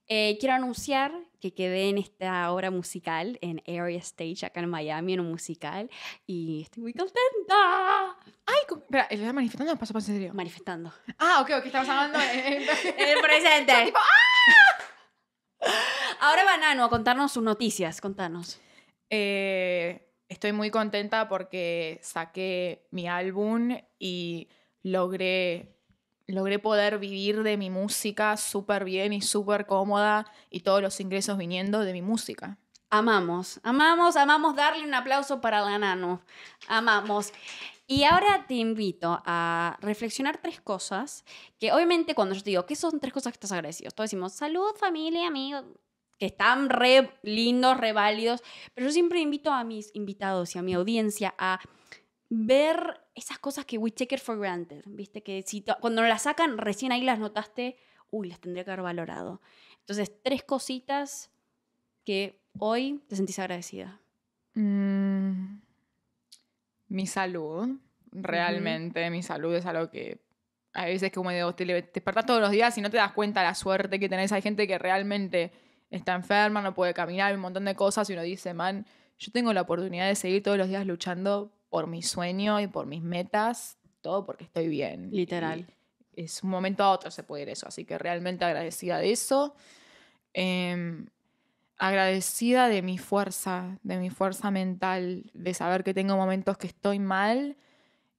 Eh, quiero anunciar que quedé en esta obra musical, en Area Stage, acá en Miami, en un musical, y estoy muy contenta. Ay, espera, ¿estás manifestando o paso serio? Manifestando. Ah, ok, ok, estamos hablando en, *laughs* el presente. tipo, ¡ah! Ahora Nano a contarnos sus noticias, contanos. Eh, estoy muy contenta porque saqué mi álbum y logré, logré poder vivir de mi música súper bien y súper cómoda y todos los ingresos viniendo de mi música. Amamos, amamos, amamos darle un aplauso para la nano. Amamos. Y ahora te invito a reflexionar tres cosas que obviamente cuando yo te digo, ¿qué son tres cosas que estás agradecido? Todos decimos salud, familia, amigos que están re lindos, re válidos, pero yo siempre invito a mis invitados y a mi audiencia a ver esas cosas que we take it for granted, ¿viste? Que si cuando las sacan, recién ahí las notaste, uy, las tendría que haber valorado. Entonces, tres cositas que hoy te sentís agradecida. Mm, mi salud, realmente, mi salud es algo que a veces que como digo, te, te todos los días y no te das cuenta la suerte que tenés. Hay gente que realmente está enferma, no puede caminar, un montón de cosas, y uno dice, man, yo tengo la oportunidad de seguir todos los días luchando por mi sueño y por mis metas, todo porque estoy bien. Literal. es un momento a otro se puede ir eso, así que realmente agradecida de eso. Em, agradecida de mi fuerza, de mi fuerza mental, de saber que tengo momentos que estoy mal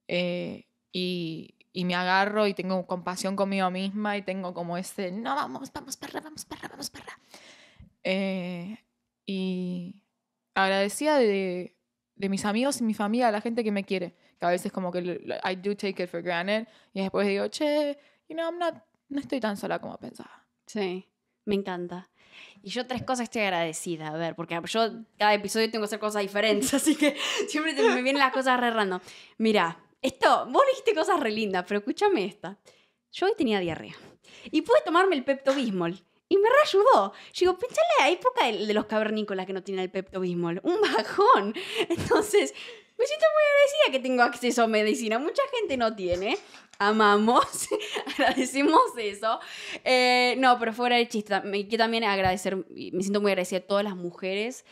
eh, y, y, me agarro y tengo compasión conmigo misma y tengo como ese, no, vamos, vamos, perra, vamos, perra, vamos, perra. Eh, y agradecida de, de, mis amigos y mi familia, la gente que me quiere. Que a veces como que I do take it for granted. Y después digo, che, you know, I'm not, no estoy tan sola como pensaba. Sí, me encanta. Y yo tres cosas estoy agradecida, a ver, porque yo cada episodio tengo que hacer cosas diferentes, *laughs* así que siempre me vienen las cosas re rando Mira, esto, vos dijiste cosas re lindas, pero escúchame esta. Yo hoy tenía diarrea y pude tomarme el Pepto Bismol. Y me reayudó. digo, pensá a época de, los cavernícolas que no tienen el peptobismol. Un bajón. *laughs* Entonces, me siento muy agradecida que tengo acceso a medicina. Mucha gente no tiene. Amamos. *laughs* Agradecemos eso. Eh, no, pero fuera de chiste. Me quiero también agradecer, me siento muy agradecida a todas las mujeres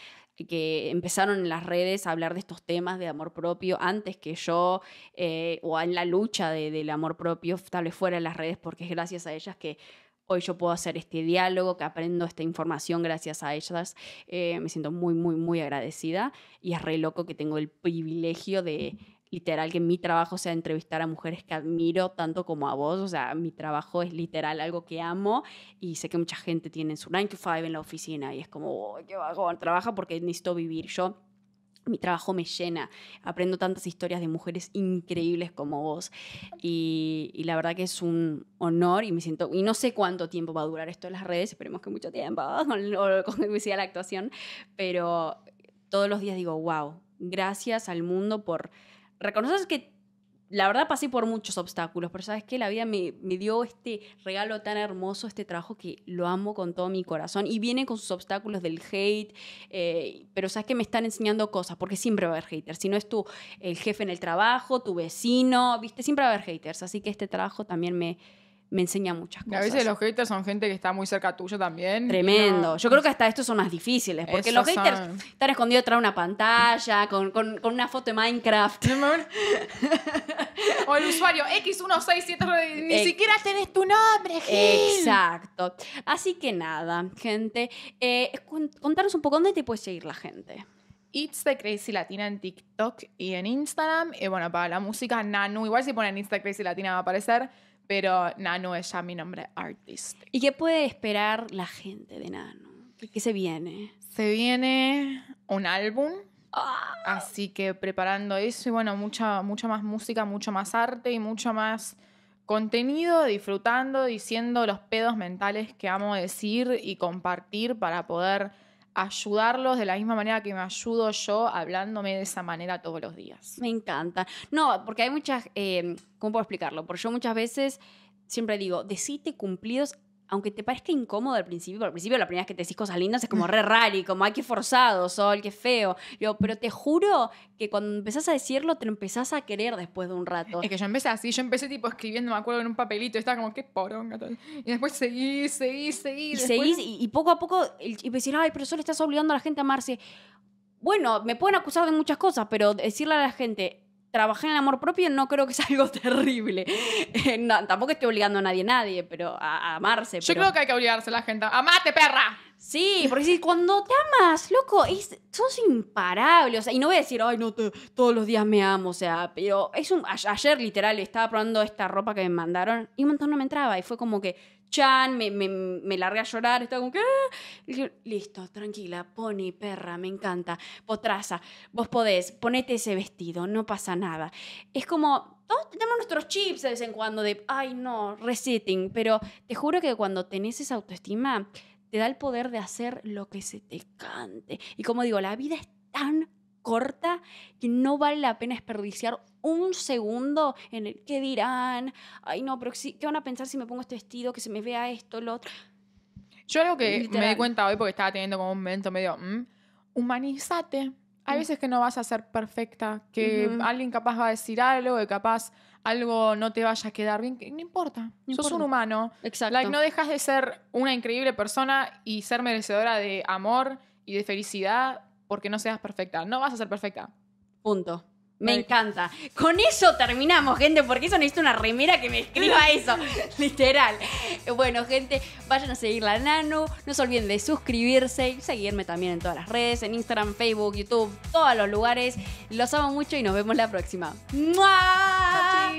que empezaron en las redes a hablar de estos temas de amor propio antes que yo, eh, o en la lucha del amor propio, tal vez fuera en las redes, porque es gracias a ellas que hoy yo puedo hacer este diálogo, que aprendo esta información gracias a ellas. Eh, me siento muy, muy, muy agradecida y es re loco que tengo el privilegio de literal que mi trabajo sea entrevistar a mujeres que admiro tanto como a vos, o sea, mi trabajo es literal algo que amo y sé que mucha gente tiene su 9 to 5 en la oficina y es como, oh, qué bajón, trabaja porque necesito vivir yo mi trabajo me llena, aprendo tantas historias de mujeres increíbles como vos y, la verdad que es un honor y me siento, y no sé cuánto tiempo va a durar esto en las redes, esperemos que mucho tiempo, *laughs* con, o con la actuación, pero todos los días digo, wow, gracias al mundo por reconocer que la verdad pasé por muchos obstáculos, pero sabes que la vida me, dio este regalo tan hermoso, este trabajo que lo amo con todo mi corazón y viene con sus obstáculos del hate, eh, pero sabes que me están enseñando cosas, porque siempre va a haber haters, si no es tu el jefe en el trabajo, tu vecino, viste, siempre va a haber haters, así que este trabajo también me, me enseña muchas cosas. A veces los haters son gente que está muy cerca tuyo también. Tremendo. Yo creo que hasta estos son más difíciles, porque los haters están escondidos detrás de una pantalla, con, una foto de Minecraft. *laughs* o el usuario x 167 ni siquiera tenés tu nombre, Gil. Exacto. Así que nada, gente, eh, contanos un poco dónde te puede seguir la gente. It's the Crazy Latina en TikTok y en Instagram. Y eh, bueno, para la música, Nanu, igual si ponen Insta Crazy Latina va a aparecer pero Nano es ya mi nombre artist ¿Y qué puede esperar la gente de Nano? ¿Qué, se viene? Se viene un álbum. Así que preparando eso y bueno, mucha, mucha más música, mucho más arte y mucho más contenido, disfrutando, diciendo los pedos mentales que amo decir y compartir para poder ayudarlos de la misma manera que me ayudo yo hablándome de esa manera todos los días. Me encanta. No, porque hay muchas, eh, ¿cómo puedo explicarlo? Porque yo muchas veces siempre digo, decite cumplidos aunque te parezca incómodo al principio, al principio la primera vez que te decís cosas lindas es como *laughs* re rari, como ay, qué forzado, sol, qué feo. Yo, pero te juro que cuando empezás a decirlo, te empezás a querer después de un rato. Es que yo empecé así, yo empecé tipo escribiendo, me acuerdo, en un papelito, y estaba como, qué poronga. Tal. Y después seguí, seguí, seguí. Y, seguís, y, poco a poco, y decir, ay, pero solo estás obligando a la gente a amarse. Bueno, me pueden acusar de muchas cosas, pero decirle a la gente, trabajar en amor propio no creo que sea algo *laughs* terrible. Eh, tampoco estoy obligando a nadie, a nadie, pero a, amarse. Yo creo que hay que obligarse a la gente. ¡Amate, perra! Sí, porque si cuando te amas, loco, es, sos imparable. O sea, y no voy a decir, ay, no, todos los días me amo. O sea, pero es un. ayer, literal, estaba probando esta ropa que me mandaron y un montón no me entraba. Y fue como que chan, me, me, largué a llorar, estaba como que, ah". listo, tranquila, pony, perra, me encanta, potraza, vos podés, ponete ese vestido, no pasa nada. Es como, todos tenemos nuestros chips de vez en cuando de, ay no, resetting, pero te juro que cuando tenés esa autoestima, te da el poder de hacer lo que se te cante. Y como digo, la vida es tan corta que no vale la pena desperdiciar un segundo en el que dirán, ay no, pero qué van a pensar si me pongo este vestido, que se me vea esto, lo otro. Yo algo que me di cuenta hoy porque estaba teniendo como un momento medio, mm, humanízate. Hay mm. veces que no vas a ser perfecta, que alguien capaz va a decir algo, que capaz algo no te vaya a quedar bien, que no importa. Sos un humano. Exacto. no dejas de ser una increíble persona y ser merecedora de amor y de felicidad porque no seas perfecta. No vas a ser perfecta. Punto. Me encanta. Con eso terminamos, gente, porque eso necesito una remera que me escriba *laughs* eso. Literal. Bueno, gente, vayan a seguir la Nano. No se olviden de suscribirse y seguirme también en todas las redes, en Instagram, Facebook, YouTube, todos los lugares. Los amo mucho y nos vemos la próxima. ¡Mua!